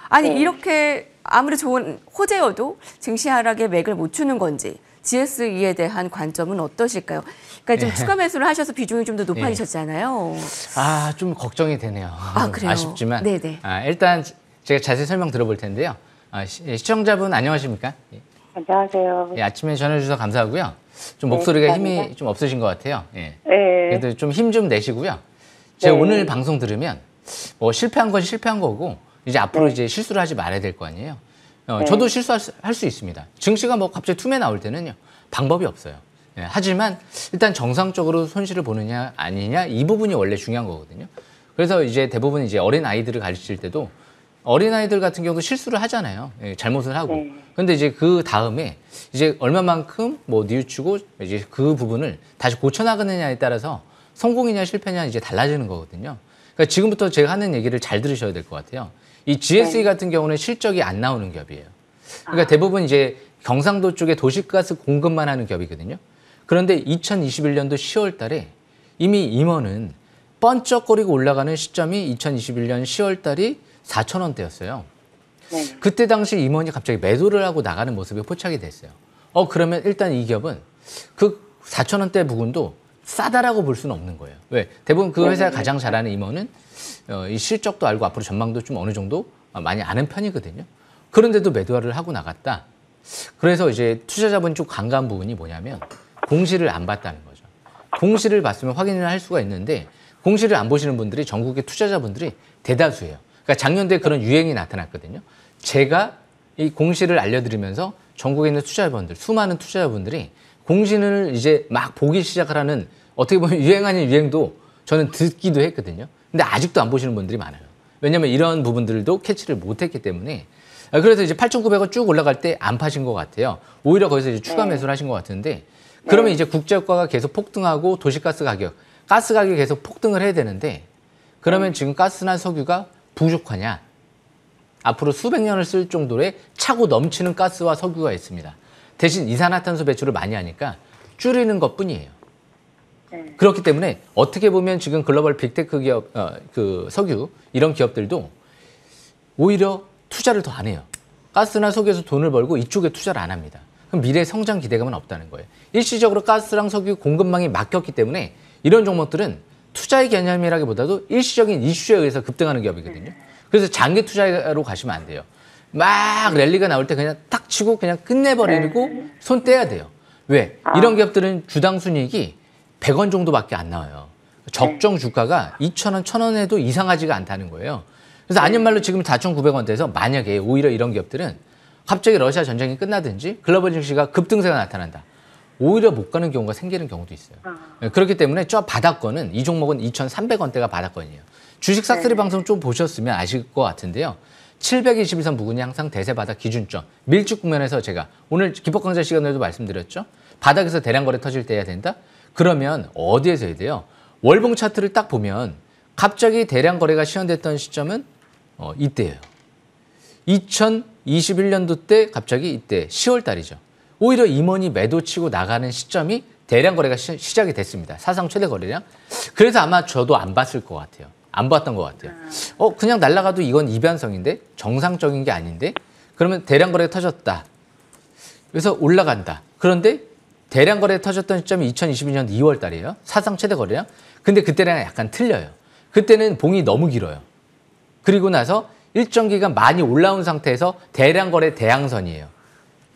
아니 네. 이렇게 아무리 좋은 호재여도 증시 하락에 맥을 못 추는 건지 GSE에 대한 관점은 어떠실까요? 그러니까 좀 예. 추가 매수를 하셔서 비중이 좀 더 높아지셨잖아요. 예. 아, 좀 걱정이 되네요. 아, 쉽지만 아, 일단 제가 자세히 설명 들어볼 텐데요. 아, 시, 예, 청자분 안녕하십니까? 예. 안녕하세요. 예, 아침에 전화 주셔서 감사하고요. 좀 네, 목소리가 네, 힘이 좀 없으신 것 같아요. 예. 네. 그래도 좀 힘좀 좀 내시고요. 제가 네. 오늘 방송 들으면 뭐 실패한 건 실패한 거고 이제 앞으로 네. 이제 실수를 하지 말아야 될 거 아니에요. 어, 네. 저도 실수할 수, 수, 있습니다. 증시가 뭐 갑자기 투매 나올 때는요 방법이 없어요. 예, 하지만 일단 정상적으로 손실을 보느냐 아니냐 이 부분이 원래 중요한 거거든요. 그래서 이제 대부분 이제 어린 아이들을 가르칠 때도 어린아이들 같은 경우도 실수를 하잖아요. 예, 잘못을 하고. 네. 근데 이제 그 다음에 이제 얼마만큼 뭐 뉘우치고 이제 그 부분을 다시 고쳐나가느냐에 따라서 성공이냐 실패냐 이제 달라지는 거거든요. 그러니까 지금부터 제가 하는 얘기를 잘 들으셔야 될 것 같아요. 이 GSE 네. 같은 경우는 실적이 안 나오는 기업이에요. 그러니까 아. 대부분 이제 경상도 쪽에 도시가스 공급만 하는 기업이거든요. 그런데 2021년도 10월 달에 이미 임원은 번쩍거리고 올라가는 시점이 2021년 10월 달이 4천 원대였어요. 네. 그때 당시 임원이 갑자기 매도를 하고 나가는 모습이 포착이 됐어요. 어 그러면 일단 이 기업은 그 4천 원대 부근도 싸다라고 볼 수는 없는 거예요. 왜? 대부분 그회사에 네. 가장 잘하는 임원은 어, 이 실적도 알고 앞으로 전망도 좀 어느 정도 많이 아는 편이거든요. 그런데도 매도를 화 하고 나갔다. 그래서 이제 투자자분이 좀간과 부분이 뭐냐면 공시를 안 봤다는 거죠. 공시를 봤으면 확인을 할 수가 있는데 공시를 안 보시는 분들이 전국의 투자자분들이 대다수예요. 그러니까 작년도에 그런 유행이 나타났거든요. 제가 이 공시를 알려드리면서 전국에 있는 투자자분들, 수많은 투자자분들이 공시를 이제 막 보기 시작하는 라 어떻게 보면 유행 아닌 유행도 저는 듣기도 했거든요. 근데 아직도 안 보시는 분들이 많아요. 왜냐하면 이런 부분들도 캐치를 못했기 때문에 아, 그래서 이제 8,900원 쭉 올라갈 때 안 파신 것 같아요. 오히려 거기서 이제 추가 네. 매수를 하신 것 같은데 그러면 네. 이제 국제유가가 계속 폭등하고 도시가스 가격, 가스 가격이 계속 폭등을 해야 되는데 그러면 네. 지금 가스나 석유가 부족하냐? 앞으로 수백 년을 쓸 정도의 차고 넘치는 가스와 석유가 있습니다. 대신 이산화탄소 배출을 많이 하니까 줄이는 것 뿐이에요. 네. 그렇기 때문에 어떻게 보면 지금 글로벌 빅테크 기업, 어, 그 석유 이런 기업들도 오히려 투자를 더 안 해요. 가스나 석유에서 돈을 벌고 이쪽에 투자를 안 합니다. 그럼 미래 성장 기대감은 없다는 거예요. 일시적으로 가스랑 석유 공급망이 막혔기 때문에 이런 종목들은 투자의 개념이라기보다도 일시적인 이슈에 의해서 급등하는 기업이거든요. 그래서 장기 투자로 가시면 안 돼요. 막 랠리가 나올 때 그냥 탁 치고 그냥 끝내버리고 네. 손 떼야 돼요. 왜? 아. 이런 기업들은 주당 순이익이 100원 정도밖에 안 나와요. 적정 네. 주가가 2,000원, 1,000원 에도 이상하지가 않다는 거예요. 그래서 아닌 네. 말로 지금 4,900원 돼서 만약에 오히려 이런 기업들은 갑자기 러시아 전쟁이 끝나든지 글로벌 증시가 급등세가 나타난다. 오히려 못 가는 경우가 생기는 경우도 있어요. 아. 네, 그렇기 때문에 저 바닥권은 이 종목은 2,300원대가 바닥권이에요. 주식 사투리 네. 방송 좀 보셨으면 아실 것 같은데요. 721선 부근이 항상 대세 바닥 기준점. 밀집 국면에서 제가 오늘 기법 강좌 시간에도 말씀드렸죠. 바닥에서 대량 거래 터질 때 해야 된다. 그러면 어디에서 해야 돼요? 월봉 차트를 딱 보면 갑자기 대량 거래가 시연됐던 시점은 어, 이때예요. 2021년도 때 갑자기 이때 10월 달이죠. 오히려 임원이 매도치고 나가는 시점이 대량 거래가 시, 작이 됐습니다. 사상 최대 거래량. 그래서 아마 저도 안 봤을 것 같아요. 안 봤던 것 같아요. 음. 어 그냥 날라가도 이건 이변성인데 정상적인 게 아닌데 그러면 대량 거래 터졌다. 그래서 올라간다. 그런데 대량 거래 터졌던 시점이 2022년 2월 달이에요. 사상 최대 거래량. 근데 그때랑 약간 틀려요. 그때는 봉이 너무 길어요. 그리고 나서 일정 기간 많이 올라온 상태에서 대량 거래 대항선이에요.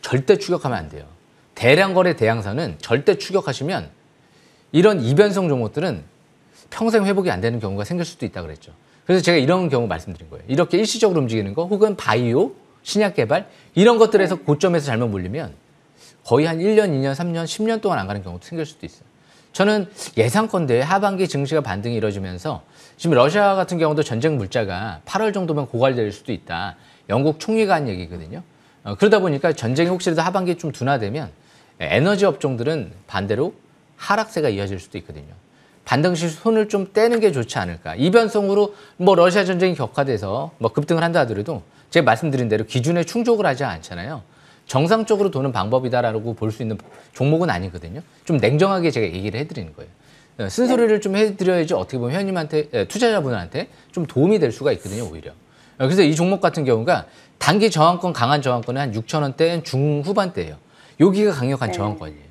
절대 추격하면 안 돼요. 대량 거래 대항사는 절대 추격하시면 이런 이변성 종목들은 평생 회복이 안 되는 경우가 생길 수도 있다 그랬죠. 그래서 제가 이런 경우 말씀드린 거예요. 이렇게 일시적으로 움직이는 거 혹은 바이오, 신약 개발 이런 것들에서 네. 고점에서 잘못 물리면 거의 한 1년, 2년, 3년, 10년 동안 안 가는 경우도 생길 수도 있어요. 저는 예상컨대 하반기 증시가 반등이 이뤄지면서 지금 러시아 같은 경우도 전쟁 물자가 8월 정도면 고갈될 수도 있다. 영국 총리가 한 얘기거든요. 어, 그러다 보니까 전쟁이 혹시라도 하반기에 좀 둔화되면 에너지 업종들은 반대로 하락세가 이어질 수도 있거든요. 반등시 손을 좀 떼는 게 좋지 않을까. 이변성으로 뭐 러시아 전쟁이 격화돼서 뭐 급등을 한다 하더라도 제가 말씀드린 대로 기준에 충족을 하지 않잖아요. 정상적으로 도는 방법이다라고 볼 수 있는 종목은 아니거든요. 좀 냉정하게 제가 얘기를 해드리는 거예요. 어, 쓴소리를 좀 해드려야지 어떻게 보면 회원님한테 투자자분한테 좀 도움이 될 수가 있거든요 오히려. 어, 그래서 이 종목 같은 경우가 단기 저항권 강한 저항권은 한 6천 원대 중후반대예요. 여기가 강력한 네. 저항권이에요.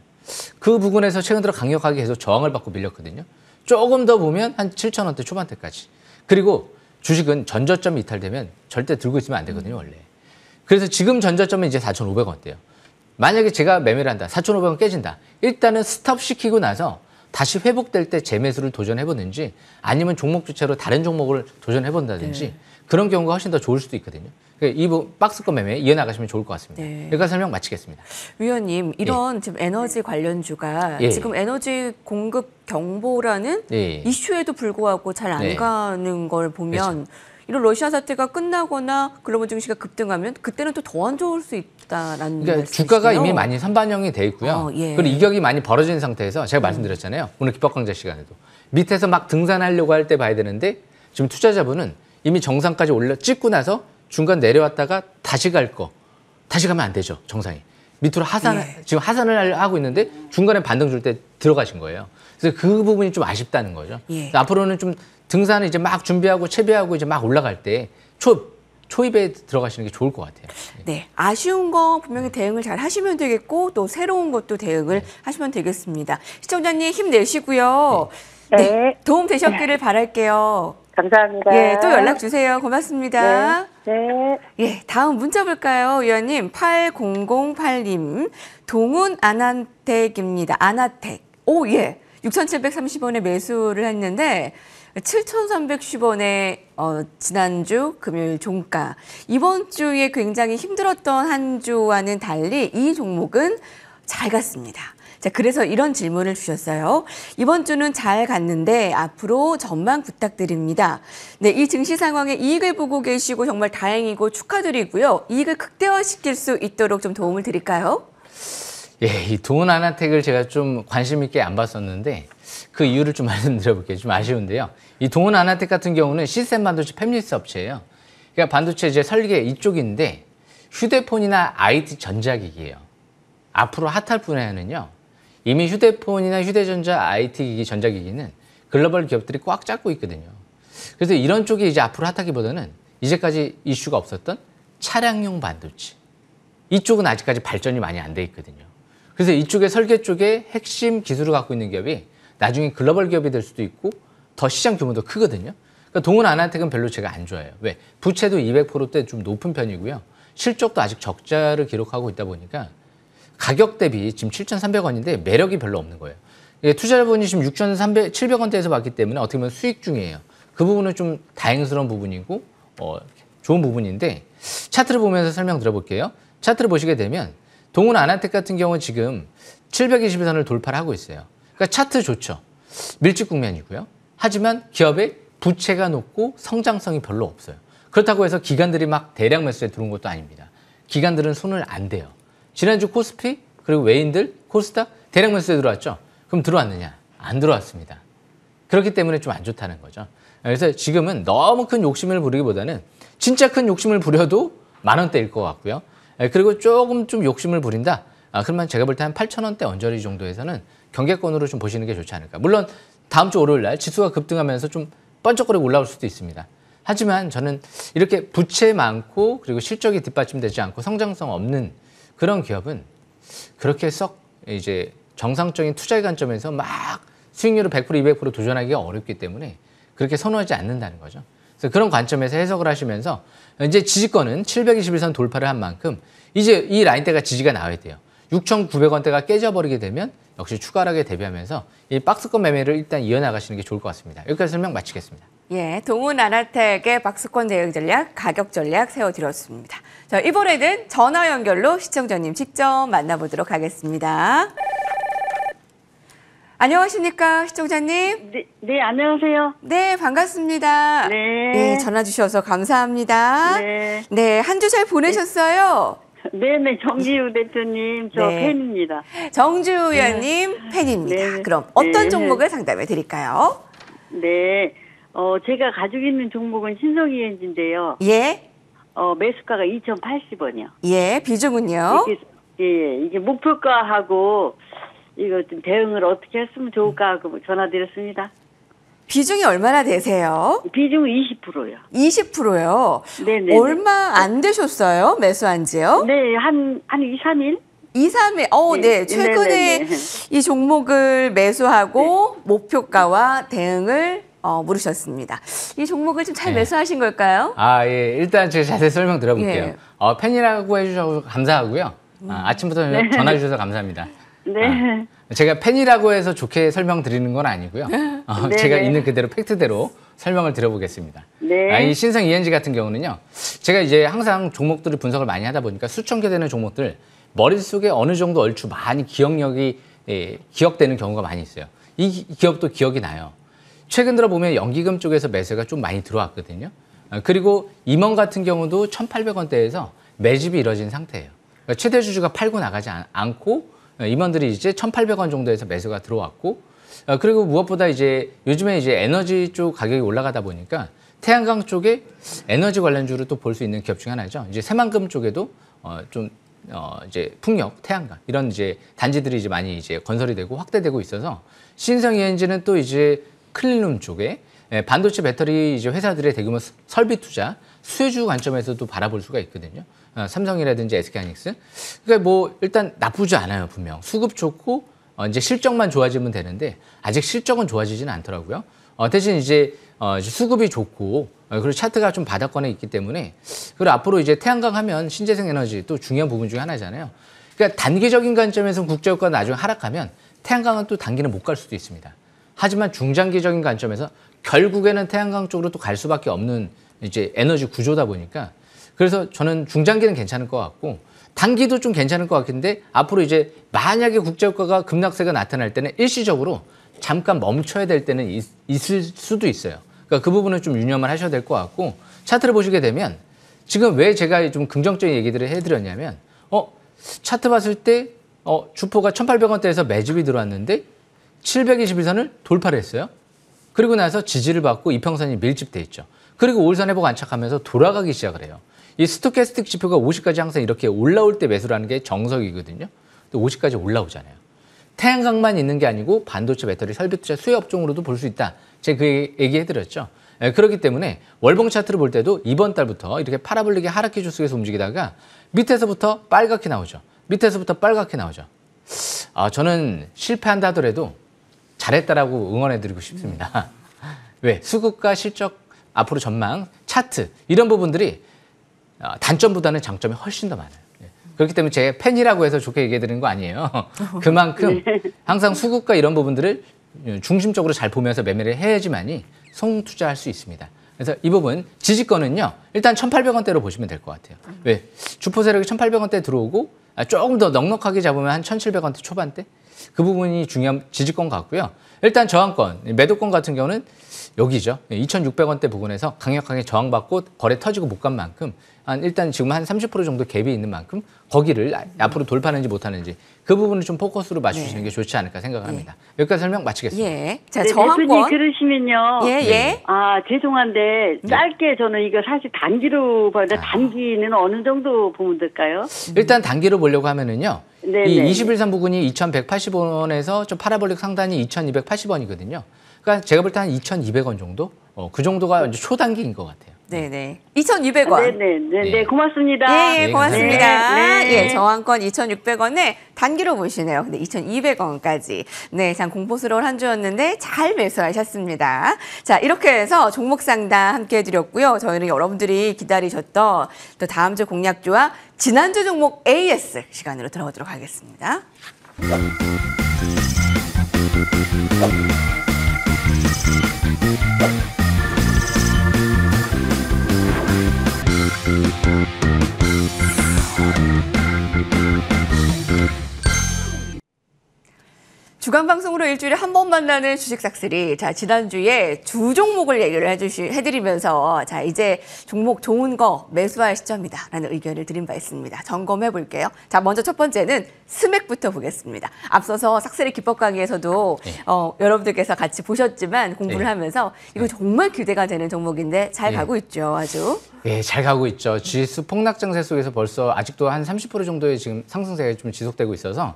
그 부분에서 최근 들어 강력하게 계속 저항을 받고 밀렸거든요. 조금 더 보면 한 7천 원대 초반대까지. 그리고 주식은 전저점 이탈되면 이 절대 들고 있으면 안 되거든요, 음. 원래. 그래서 지금 전저점은 이제 4,500원대예요. 만약에 제가 매매를 한다. 4,500원 깨진다. 일단은 스탑 시키고 나서 다시 회복될 때 재매수를 도전해보는지 아니면 종목 주체로 다른 종목을 도전해본다든지 네. 그런 경우가 훨씬 더 좋을 수도 있거든요. 그 이 박스권 매매 이어나가시면 좋을 것 같습니다. 네. 여기까지 설명 마치겠습니다. 위원님, 예. 이런 예. 지금 에너지 관련주가 예. 지금 에너지 공급 경보라는 예. 이슈에도 불구하고 잘안 네. 가는 걸 보면 그렇죠. 이런 러시아 사태가 끝나거나 글로벌 증시가 급등하면 그때는 또 더 안 좋을 수 있다라는 그러니까 주가가 이미 많이 선반영이 돼 있고요. 어, 예. 그리고 이격이 많이 벌어진 상태에서 제가 말씀드렸잖아요. 오늘 기법강좌 시간에도 밑에서 막 등산하려고 할 때 봐야 되는데 지금 투자자분은 이미 정상까지 올려 찍고 나서 중간 내려왔다가 다시 갈 거. 다시 가면 안 되죠, 정상이. 밑으로 하산, 예. 지금 하산을 하고 있는데 중간에 반등 줄 때 들어가신 거예요. 그래서 그 부분이 좀 아쉽다는 거죠. 예. 그러니까 앞으로는 좀 등산을 이제 막 준비하고 채비하고 이제 막 올라갈 때 초, 초입에 들어가시는 게 좋을 것 같아요. 예. 네. 아쉬운 거 분명히 음. 대응을 잘 하시면 되겠고 또 새로운 것도 대응을 네. 하시면 되겠습니다. 시청자님 힘내시고요. 네. 네. 도움 되셨기를 네. 바랄게요. 감사합니다. 예, 또 연락 주세요. 고맙습니다. 네. 네. 예, 다음 문자 볼까요, 위원님? 8008님. 동운 아나텍입니다. 아나텍. 오, 예. 6,730원에 매수를 했는데 7,310원에 어, 지난주 금요일 종가. 이번 주에 굉장히 힘들었던 한 주와는 달리 이 종목은 잘 갔습니다. 자, 그래서 이런 질문을 주셨어요. 이번 주는 잘 갔는데 앞으로 전망 부탁드립니다. 네, 이 증시 상황에 이익을 보고 계시고 정말 다행이고 축하드리고요. 이익을 극대화시킬 수 있도록 좀 도움을 드릴까요? 예, 이 도훈 아나텍을 제가 좀 관심 있게 안 봤었는데 그 이유를 좀 말씀드려볼게요. 좀 아쉬운데요. 이 동원 아나텍 같은 경우는 시스템 반도체 패밀리스 업체예요. 그러니까 반도체 이제 설계 이쪽인데 휴대폰이나 IT 전자기기예요. 앞으로 핫할 분야는요. 이미 휴대폰이나 휴대전자, IT기기, 전자기기는 글로벌 기업들이 꽉 잡고 있거든요. 그래서 이런 쪽이 이제 앞으로 핫하기보다는 이제까지 이슈가 없었던 차량용 반도체. 이쪽은 아직까지 발전이 많이 안 돼 있거든요. 그래서 이쪽에 설계 쪽에 핵심 기술을 갖고 있는 기업이 나중에 글로벌 기업이 될 수도 있고 더 시장 규모도 크거든요. 그러니까 동은 아나텍은 별로 제가 안 좋아해요. 왜? 부채도 200%대 좀 높은 편이고요. 실적도 아직 적자를 기록하고 있다 보니까 가격 대비 지금 7,300원인데 매력이 별로 없는 거예요. 예, 투자자분이 지금 6,700원대에서 봤기 때문에 어떻게 보면 수익 중이에요. 그 부분은 좀 다행스러운 부분이고 어, 좋은 부분인데 차트를 보면서 설명드려볼게요. 차트를 보시게 되면 동훈 아나텍 같은 경우는 지금 720선을 돌파를 하고 있어요. 그러니까 차트 좋죠. 밀집 국면이고요. 하지만 기업의 부채가 높고 성장성이 별로 없어요. 그렇다고 해서 기관들이 막 대량 매수에 들어온 것도 아닙니다. 기관들은 손을 안 대요. 지난주 코스피 그리고 외인들 코스닥 대량 매수에 들어왔죠. 그럼 들어왔느냐? 안 들어왔습니다. 그렇기 때문에 좀 안 좋다는 거죠. 그래서 지금은 너무 큰 욕심을 부리기보다는 진짜 큰 욕심을 부려도 만 원대일 것 같고요. 예, 그리고 조금 좀 욕심을 부린다. 아, 그러면 제가 볼 때 한 8천 원대 언저리 정도에서는 경계권으로 좀 보시는 게 좋지 않을까. 물론 다음 주 월요일 날 지수가 급등하면서 좀 번쩍거리고 올라올 수도 있습니다. 하지만 저는 이렇게 부채 많고 그리고 실적이 뒷받침되지 않고 성장성 없는 그런 기업은 그렇게 썩 이제 정상적인 투자의 관점에서 막 수익률을 100% 200% 도전하기가 어렵기 때문에 그렇게 선호하지 않는다는 거죠. 그래서 그런 관점에서 해석을 하시면서 이제 지지권은 721선 돌파를 한 만큼 이제 이 라인대가 지지가 나와야 돼요. 6,900원대가 깨져버리게 되면 역시 추가락에 대비하면서 이 박스권 매매를 일단 이어나가시는 게 좋을 것 같습니다. 여기까지 설명 마치겠습니다. 예, 동훈 아나텍의 박수권 대응 전략, 가격 전략 세워드렸습니다. 자, 이번에는 전화 연결로 시청자님 직접 만나보도록 하겠습니다. 안녕하십니까, 시청자님? 네, 네 안녕하세요. 네, 반갑습니다. 네. 네, 전화 주셔서 감사합니다. 네. 네, 한 주 잘 보내셨어요? 네네, 네, 정지우 대표님, 저 네. 팬입니다. 정지우 네. 의원님 팬입니다. 네. 그럼 어떤 종목을 상담해 드릴까요? 네. 어, 제가 가지고 있는 종목은 신성이 엔진데요. 인 예. 어, 매수가가 2,080원이요. 예, 비중은요? 이게, 예, 예, 이게 목표가하고 이거 좀 대응을 어떻게 했으면 좋을까 하고 전화드렸습니다. 비중이 얼마나 되세요? 비중 20%요. 20%요? 네네. 얼마 안 되셨어요? 매수한 지요? 네, 한, 한 2, 3일? 2, 3일. 어, 네. 네. 최근에 네네네. 네, 네. 이 종목을 매수하고 네. 목표가와 대응을 어, 모르셨습니다. 이 종목을 좀잘 예. 매수하신 걸까요? 아, 예. 일단 제가 자세히 설명드려볼게요. 예. 어, 팬이라고 해주셔서 감사하고요. 아, 음. 아 침부터 네. 전화 주셔서 감사합니다. 네. 아, 제가 팬이라고 해서 좋게 설명드리는 건 아니고요. 네. 어, 네, 제가 네. 있는 그대로 팩트대로 설명을 드려보겠습니다. 네. 아, 이 신성 이엔지 같은 경우는요. 제가 이제 항상 종목들을 분석을 많이 하다 보니까 수천 개 되는 종목들 머릿속에 어느 정도 얼추 많이 기억력이 예, 기억되는 경우가 많이 있어요. 이 기- 기억도 기억이 나요. 최근 들어 보면 연기금 쪽에서 매수가 좀 많이 들어왔거든요. 아, 그리고 임원 같은 경우도 1,800원대에서 매집이 이뤄진 상태예요. 그러니까 최대 주주가 팔고 나가지 않고 아, 임원들이 이제 1,800원 정도에서 매수가 들어왔고 아, 그리고 무엇보다 이제 요즘에 이제 에너지 쪽 가격이 올라가다 보니까 태양광 쪽에 에너지 관련주를 또 볼 수 있는 기업 중 하나죠. 이제 새만금 쪽에도 어, 좀 어, 이제 풍력, 태양광 이런 이제 단지들이 이제 많이 이제 건설이 되고 확대되고 있어서 신성 ENG는 또 이제 클린룸 쪽에 예, 반도체 배터리 이제 회사들의 대규모 설비 투자 수혜주 관점에서도 바라볼 수가 있거든요. 어, 삼성이라든지 SK하이닉스. 그러니까 뭐 일단 나쁘지 않아요 분명. 수급 좋고 어, 이제 실적만 좋아지면 되는데 아직 실적은 좋아지지는 않더라고요. 어, 대신 이제 수급이 좋고 그리고 차트가 좀 바닥권에 있기 때문에 그리고 앞으로 이제 태양광 하면 신재생 에너지 또 중요한 부분 중에 하나잖아요. 그러니까 단기적인 관점에서 국제유가 나중에 하락하면 태양광은 또 단기는 못 갈 수도 있습니다. 하지만 중장기적인 관점에서 결국에는 태양광 쪽으로 또 갈 수밖에 없는 이제 에너지 구조다 보니까 그래서 저는 중장기는 괜찮을 것 같고 단기도 좀 괜찮을 것 같은데 앞으로 이제 만약에 국제유가가 급락세가 나타날 때는 일시적으로 잠깐 멈춰야 될 때는 있, 있을 수도 있어요. 그러니까 그 부분은 좀 유념을 하셔야 될 것 같고 차트를 보시게 되면 지금 왜 제가 좀 긍정적인 얘기들을 해드렸냐면 어 차트 봤을 때 어, 주포가 1,800원대에서 매집이 들어왔는데 721선을 돌파를 했어요. 그리고 나서 지지를 받고 이평선이 밀집돼 있죠. 그리고 올선 회복 안착하면서 돌아가기 시작을 해요. 이 스토캐스틱 지표가 50까지 항상 이렇게 올라올 때 매수라는 게 정석이거든요. 근데 50까지 올라오잖아요. 태양광만 있는 게 아니고 반도체 배터리 설비 투자 수요 업종으로도 볼 수 있다. 제가 그 얘기해드렸죠. 예, 그렇기 때문에 월봉 차트를 볼 때도 이번 달부터 이렇게 파라볼릭의 하락기 주수에서 움직이다가 밑에서부터 빨갛게 나오죠. 밑에서부터 빨갛게 나오죠. 아, 저는 실패한다 하더라도 잘했다라고 응원해드리고 싶습니다. 왜? 수급과 실적 앞으로 전망, 차트 이런 부분들이 어, 단점보다는 장점이 훨씬 더 많아요. 예. 그렇기 때문에 제 팬이라고 해서 좋게 얘기해 드리는 거 아니에요. 그만큼 네. 항상 수급과 이런 부분들을 예, 중심적으로 잘 보면서 매매를 해야지만이 송 투자할 수 있습니다. 그래서 이 부분 지지권은요. 일단 1,800원대로 보시면 될 것 같아요. 왜? 주포 세력이 1,800원대 들어오고 아, 조금 더 넉넉하게 잡으면 한 1,700원대 초반대 그 부분이 중요한 지지권 같고요. 일단 저항권, 매도권 같은 경우는 여기죠. 2,600원대 부근에서 강력하게 저항받고 거래 터지고 못 간 만큼 일단 지금 한 30% 정도 갭이 있는 만큼 거기를 아, 앞으로 돌파하는지 못하는지 그 부분을 좀 포커스로 맞추시는 네. 게 좋지 않을까 생각합니다. 네. 여기까지 설명 마치겠습니다. 예. 자, 네, 저항권. 대표님 그러시면요. 예, 예. 네. 아, 죄송한데 네. 짧게 저는 이거 사실 단기로 봐야 아. 단기는 어느 정도 보면 될까요? 일단 단기로 보려고 하면은요. 네, 이 21선 부근이 2,180원에서 좀 파라볼릭 상단이 2,280원이거든요. 그러니까 제가 볼 때 한 2,200원 정도? 어, 그 정도가 이제 초단기인 것 같아요. 네네. 2,200원. 네네. 네네. 네. 고맙습니다. 예, 예, 네, 고맙습니다. 예, 네, 네. 예, 저항권 2,600원에 단기로 보시네요. 근데 2,200원까지. 네, 참 공포스러운 한 주였는데 잘 매수하셨습니다. 자, 이렇게 해서 종목 상담 함께 해드렸고요. 저희는 여러분들이 기다리셨던 또 다음 주 공략주와 지난주 종목 AS 시간으로 들어가도록 하겠습니다. Thank you. 주간 방송으로 일주일에 한 번 만나는 주식 싹쓸이. 자, 지난주에 주 종목을 얘기를 해주시, 해드리면서, 자, 이제 종목 좋은 거 매수할 시점이다. 라는 의견을 드린 바 있습니다. 점검해 볼게요. 자, 먼저 첫 번째는 스맥부터 보겠습니다. 앞서서 싹쓸이 기법 강의에서도, 네. 어, 여러분들께서 같이 보셨지만 공부를 네. 하면서 이거 네. 정말 기대가 되는 종목인데 잘 네. 가고 있죠. 아주. 예, 잘 가고 있죠. 지수 폭락 장세 속에서 벌써 아직도 한 30% 정도의 지금 상승세가 좀 지속되고 있어서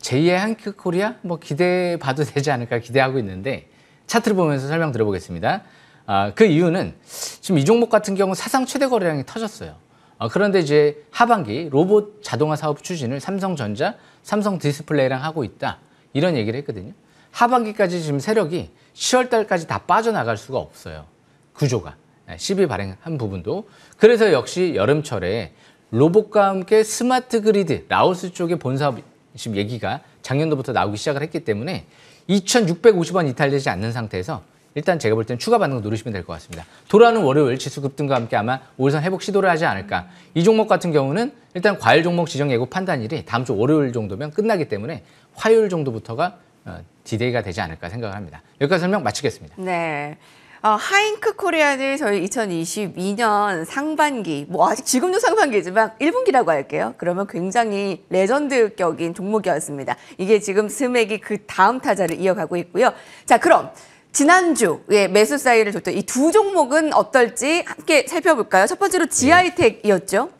제2의 한큐 코리아 뭐 기대 봐도 되지 않을까 기대하고 있는데 차트를 보면서 설명 드려보겠습니다. 아, 그 이유는 지금 이 종목 같은 경우 사상 최대 거래량이 터졌어요. 아, 그런데 이제 하반기 로봇 자동화 사업 추진을 삼성전자, 삼성 디스플레이랑 하고 있다. 이런 얘기를 했거든요. 하반기까지 지금 세력이 10월 달까지 다 빠져나갈 수가 없어요. 구조가. 네, 시비 발행한 부분도 그래서 역시 여름철에 로봇과 함께 스마트 그리드 라오스 쪽의 본사 지금 얘기가 작년도부터 나오기 시작을 했기 때문에 2,650원 이탈되지 않는 상태에서 일단 제가 볼 때는 추가 반등 누르시면 될 것 같습니다. 돌아오는 월요일 지수 급등과 함께 아마 월선 회복 시도를 하지 않을까. 이 종목 같은 경우는 일단 과일 종목 지정 예고 판단일이 다음 주 월요일 정도면 끝나기 때문에 화요일 정도부터가 어, 디데이가 되지 않을까 생각을 합니다. 여기까지 설명 마치겠습니다. 네. 어, 하잉크코리아는 저희 2022년 상반기, 뭐 아직 지금도 상반기지만 1분기라고 할게요. 그러면 굉장히 레전드격인 종목이었습니다. 이게 지금 스맥이 그 다음 타자를 이어가고 있고요. 자, 그럼 지난주 예, 매수 사이를 줬던 이 두 종목은 어떨지 함께 살펴볼까요? 첫 번째로 네. 지하이텍이었죠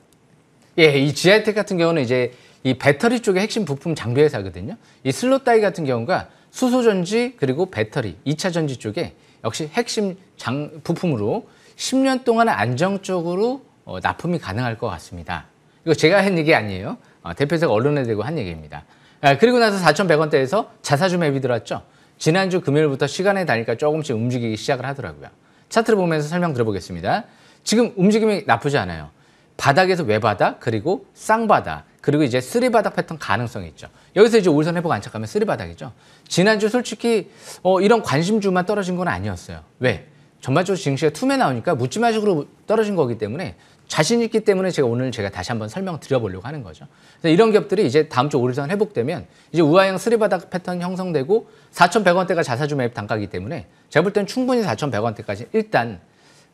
예, 이지하이텍 같은 경우는 이제 이 배터리 쪽의 핵심 부품 장비 회사거든요. 이 슬롯 다이 같은 경우가 수소전지 그리고 배터리, 2차 전지 쪽에 역시 핵심 장, 부품으로 10년 동안 안정적으로 어, 납품이 가능할 것 같습니다. 이거 제가 한 얘기 아니에요. 어, 대표자가 언론에 대고 한 얘기입니다. 아, 그리고 나서 4,100원대에서 자사주 맵이 들어왔죠. 지난주 금요일부터 시간에 다니까 조금씩 움직이기 시작을 하더라고요. 차트를 보면서 설명 들어보겠습니다. 지금 움직임이 나쁘지 않아요. 바닥에서 외바닥, 그리고 쌍바닥, 그리고 이제 쓰리바닥 패턴 가능성이 있죠. 여기서 이제 오일선 회복 안착하면 쓰리바닥이죠. 지난주 솔직히 어, 이런 관심주만 떨어진 건 아니었어요. 왜? 전반적으로 증시가 투매 나오니까 묻지마식으로 떨어진 거기 때문에 자신 있기 때문에 제가 오늘 제가 다시 한번 설명드려보려고 하는 거죠. 그래서 이런 기업들이 이제 다음 주 오일선 회복되면 이제 우아형 쓰리바닥 패턴 형성되고 4,100원대가 자사주 매입 단가이기 때문에 제가 볼 때는 충분히 4,100원대까지 일단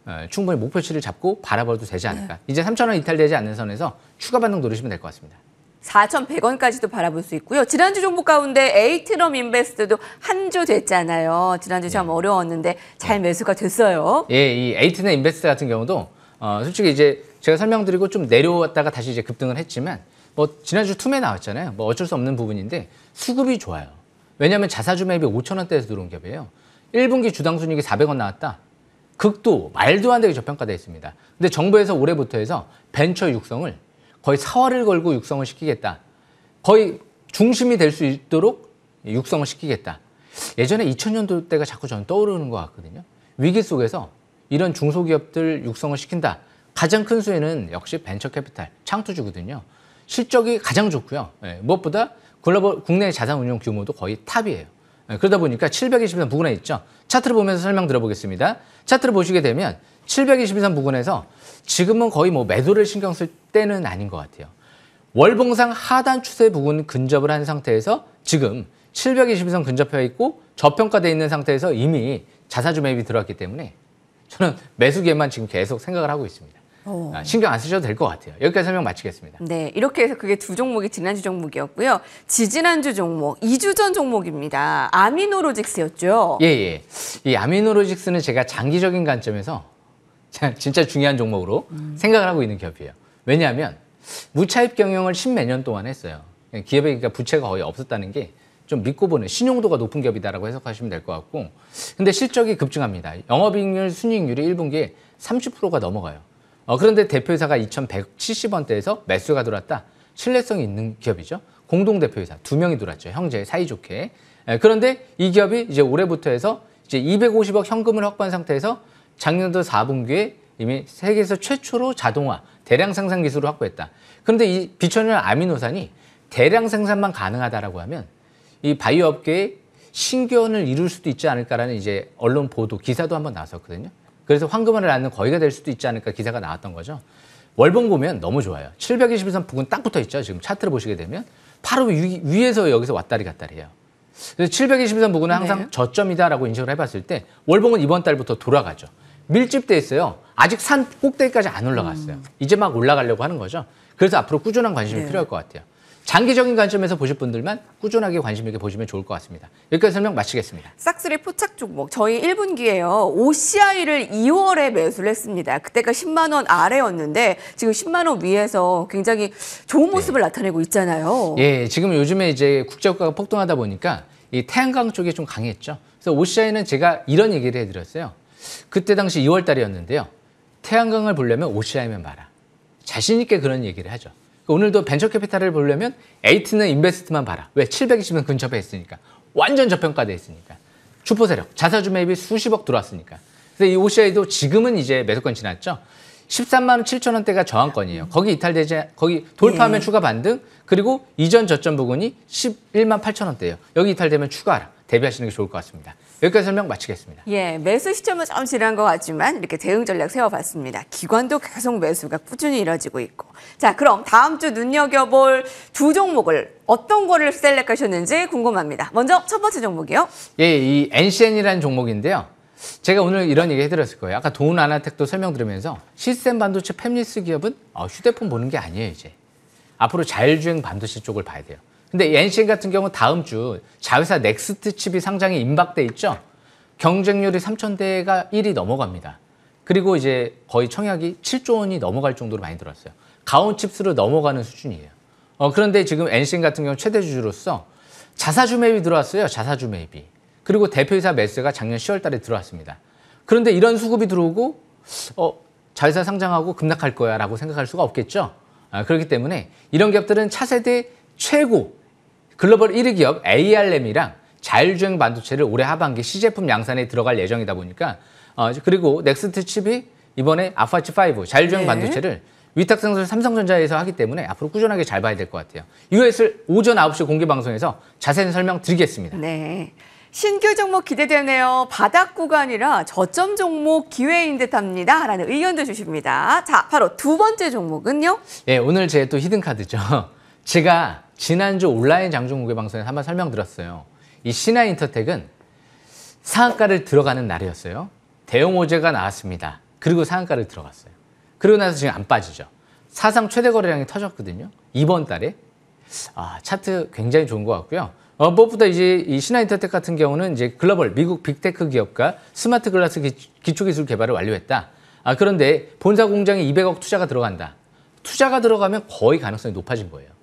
어, 충분히 목표치를 잡고 바라봐도 되지 않을까. 네. 이제 3,000원 이탈되지 않는 선에서 추가 반등 노리시면 될 것 같습니다. 4,100원까지도 바라볼 수 있고요. 지난주 종목 가운데 에이트럼 인베스트도 한 주 됐잖아요. 지난주 참 네. 어려웠는데 잘 네. 매수가 됐어요. 예, 이 에이트나 인베스트 같은 경우도 어, 솔직히 이제 제가 설명드리고 좀 내려왔다가 다시 이제 급등을 했지만 뭐 지난주 투매 나왔잖아요. 뭐 어쩔 수 없는 부분인데 수급이 좋아요. 왜냐하면 자사주 매입이 5천 원대에서 들어온 갭이에요. 1분기 주당 순이익이 400원 나왔다. 극도 말도 안 되게 저평가돼 있습니다. 근데 정부에서 올해부터 해서 벤처 육성을 거의 사활을 걸고 육성을 시키겠다. 거의 중심이 될 수 있도록 육성을 시키겠다. 예전에 2000년도 때가 자꾸 저는 떠오르는 것 같거든요. 위기 속에서 이런 중소기업들 육성을 시킨다. 가장 큰 수혜는 역시 벤처 캐피탈, 창투주거든요. 실적이 가장 좋고요. 예, 무엇보다 글로벌 국내 자산 운용 규모도 거의 탑이에요. 예, 그러다 보니까 720선 부근에 있죠. 차트를 보면서 설명 들어보겠습니다. 차트를 보시게 되면 720선 부근에서 지금은 거의 뭐 매도를 신경 쓸 때는 아닌 것 같아요. 월봉상 하단 추세 부분 근접을 한 상태에서 지금 720선 근접해 있고 저평가돼 있는 상태에서 이미 자사주 매입이 들어왔기 때문에 저는 매수기에만 지금 계속 생각을 하고 있습니다. 오. 어. 아, 신경 안 쓰셔도 될 것 같아요. 여기까지 설명 마치겠습니다. 네, 이렇게 해서 그게 두 종목이 지난주 종목이었고요. 지지난주 종목, 2주 전 종목입니다. 아미노로직스였죠? 예, 예. 이 아미노로직스는 제가 장기적인 관점에서 진짜 중요한 종목으로 음. 생각을 하고 있는 기업이에요. 왜냐하면 무차입 경영을 십몇 년 동안 했어요. 기업에 그러니까 부채가 거의 없었다는 게 좀 믿고 보는 신용도가 높은 기업이다라고 해석하시면 될 것 같고 근데 실적이 급증합니다. 영업이익률, 순이익률이 1분기에 30%가 넘어가요. 어, 그런데 대표이사가 2170원대에서 매수가 들어왔다. 신뢰성이 있는 기업이죠. 공동대표이사 두 명이 들어왔죠. 형제 사이좋게. 에, 그런데 이 기업이 이제 올해부터 해서 이제 250억 현금을 확보한 상태에서 작년도 4분기에 이미 세계에서 최초로 자동화, 대량 생산 기술을 확보했다. 그런데 이 비천연 아미노산이 대량 생산만 가능하다라고 하면 이 바이오 업계에 신견을 이룰 수도 있지 않을까라는 이제 언론 보도 기사도 한번 나왔었거든요. 그래서 황금알을 낳는 거위가 될 수도 있지 않을까 기사가 나왔던 거죠. 월봉 보면 너무 좋아요. 721선 부근 딱 붙어 있죠. 지금 차트를 보시게 되면 바로 위, 에서 여기서 왔다리 갔다리 해요. 그래서 721선 부근은 항상 네. 저점이다라고 인식을 해봤을 때 월봉은 이번 달부터 돌아가죠. 밀집돼 있어요. 아직 산 꼭대기까지 안 올라갔어요. 음. 이제 막 올라가려고 하는 거죠. 그래서 앞으로 꾸준한 관심이 네. 필요할 것 같아요. 장기적인 관점에서 보실 분들만 꾸준하게 관심 있게 보시면 좋을 것 같습니다. 여기까지 설명 마치겠습니다. 싹쓸이 포착 종목 저희 1분기에요. OCI를 2월에 매수를 했습니다. 그때가 10만 원 아래였는데 지금 10만 원 위에서 굉장히 좋은 네. 모습을 네. 나타내고 있잖아요. 예, 지금 요즘에 이제 국제유가가 폭등하다 보니까 이 태양광 쪽이 좀 강했죠. 그래서 OCI는 제가 이런 얘기를 해드렸어요. 그때 당시 2월 달이었는데요. 태양광을 보려면 오시아이면 봐라. 자신 있게 그런 얘기를 하죠. 오늘도 벤처캐피탈을 보려면 에이트는 인베스트만 봐라. 왜? 720은 근처해 있으니까. 완전 저평가돼 있으니까. 주포 세력, 자사주 매입이 수십억 들어왔으니까. 그래서 이 OCI도 지금은 이제 매수권 지났죠. 13만 7천 원대가 저항권이에요. 거기 이탈되지 거기 돌파하면 네. 추가 반등 그리고 이전 저점 부근이 11만 8천 원대예요. 여기 이탈되면 추가하라. 대비하시는 게 좋을 것 같습니다. 여기까지 설명 마치겠습니다. 예, 매수 시점은 좀 지난 것 같지만 이렇게 대응 전략 세워봤습니다. 기관도 계속 매수가 꾸준히 이뤄지고 있고. 자, 그럼 다음 주 눈여겨볼 두 종목을 어떤 거를 셀렉하셨는지 궁금합니다. 먼저 첫 번째 종목이요. 예, 이 NCN이라는 종목인데요. 제가 오늘 이런 얘기 해드렸을 거예요. 아까 돈 아나텍도 설명드리면서 시스템 반도체 팹리스 기업은 어, 휴대폰 보는 게 아니에요, 이제. 앞으로 자율주행 반도체 쪽을 봐야 돼요. 근데 엔신 같은 경우 는 다음 주 자회사 넥스트 칩이 상장에 임박돼 있죠. 경쟁률이 3천 대가 1이 넘어갑니다. 그리고 이제 거의 청약이 7조 원이 넘어갈 정도로 많이 들어왔어요 가온 칩스로 넘어가는 수준이에요. 어, 그런데 지금 엔신 같은 경우 최대 주주로서 자사주 매입이 들어왔어요. 자사주 매입이. 그리고 대표이사 매수가 작년 10월 달에 들어왔습니다. 그런데 이런 수급이 들어오고 어, 자회사 상장하고 급락할 거야라고 생각할 수가 없겠죠. 아, 그렇기 때문에 이런 기업들은 차세대 최고 글로벌 1위 기업 ARM이랑 자율주행 반도체를 올해 하반기 시제품 양산에 들어갈 예정이다 보니까 어, 그리고 넥스트 칩이 이번에 아파치 5 자율주행 네. 반도체를 위탁 생설 삼성전자에서 하기 때문에 앞으로 꾸준하게 잘 봐야 될 것 같아요. 이것을 오전 9시 공개 방송에서 자세히 설명드리겠습니다. 네. 신규 종목 기대되네요. 바닥 구간이라 저점 종목 기회인 듯합니다. 라는 의견도 주십니다. 자, 바로 두 번째 종목은요? 예, 네, 오늘 제 또 히든 카드죠. 제가 지난주 온라인 장중 공개방송에서 한번 설명드렸어요. 이신화인터텍은 상한가를 들어가는 날이었어요. 대형 호재가 나왔습니다. 그리고 상한가를 들어갔어요. 그러고 나서 지금 안 빠지죠. 사상 최대 거래량이 터졌거든요. 이번 달에. 아, 차트 굉장히 좋은 것 같고요. 어, 무엇보다 이제 이신화인터텍 같은 경우는 이제 글로벌 미국 빅테크 기업과 스마트 글라스 기, 초기술 개발을 완료했다. 아, 그런데 본사 공장에 200억 투자가 들어간다. 투자가 들어가면 거의 가능성이 높아진 거예요.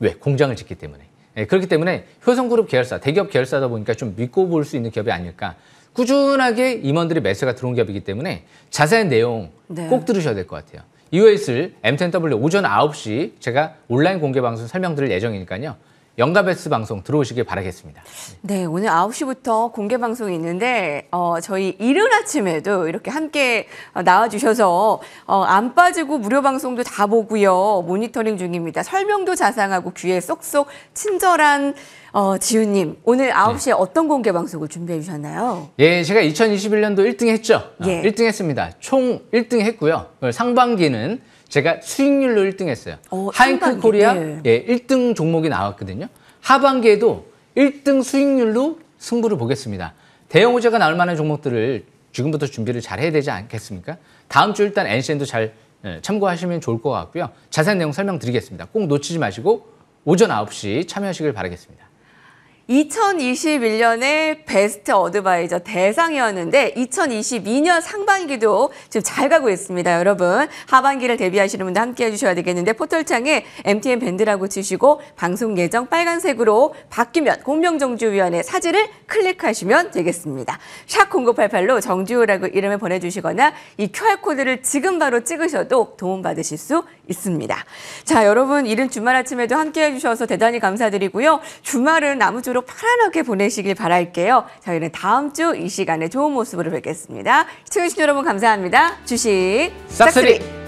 왜? 공장을 짓기 때문에. 예, 그렇기 때문에 효성그룹 계열사, 대기업 계열사다 보니까 좀 믿고 볼 수 있는 기업이 아닐까. 꾸준하게 임원들이 매수가 들어온 기업이기 때문에 자세한 내용 네. 꼭 들으셔야 될 것 같아요. EOS를 M10W 오전 9시 제가 온라인 공개 방송 설명드릴 예정이니까요. 영가베스 방송 들어오시길 바라겠습니다. 네, 오늘 9시부터 공개 방송이 있는데 어, 저희 이른 아침에도 이렇게 함께 어, 나와주셔서 어, 안 빠지고 무료 방송도 다 보고요. 모니터링 중입니다. 설명도 자상하고 귀에 쏙쏙 친절한 어, 지우님, 오늘 9시에 네. 어떤 공개 방송을 준비해 주셨나요? 예, 제가 2021년도 1등 했죠. 아, 예. 1등 했습니다. 총 1등 했고요. 상반기는 제가 수익률로 1등 했어요. 어, 하인크 코리아 네. 예, 1등 종목이 나왔거든요. 하반기에도 1등 수익률로 승부를 보겠습니다. 대형 호재가 나올 만한 종목들을 지금부터 준비를 잘 해야 되지 않겠습니까? 다음 주 일단 엔시엔도 잘 예, 참고하시면 좋을 것 같고요. 자세한 내용 설명드리겠습니다. 꼭 놓치지 마시고 오전 9시 참여하시길 바라겠습니다. 2021년에 베스트 어드바이저 대상이었는데 2022년 상반기도 지금 잘 가고 있습니다. 여러분 하반기를 대비하시는 분들 함께해 주셔야 되겠는데 포털창에 MTN 밴드라고 치시고 방송 예정 빨간색으로 바뀌면 공명정주위원회 사진을 클릭하시면 되겠습니다. 샵 0988로 정주우라고 이름을 보내주시거나 이 QR코드를 지금 바로 찍으셔도 도움받으실 수 있습니다. 자 여러분 이른 주말 아침에도 함께해 주셔서 대단히 감사드리고요. 주말은 나무주로 하루 편안하게 보내시길 바랄게요. 저희는 다음 주 이 시간에 좋은 모습으로 뵙겠습니다. 시청해주신 여러분 감사합니다. 주식 싹쓸이.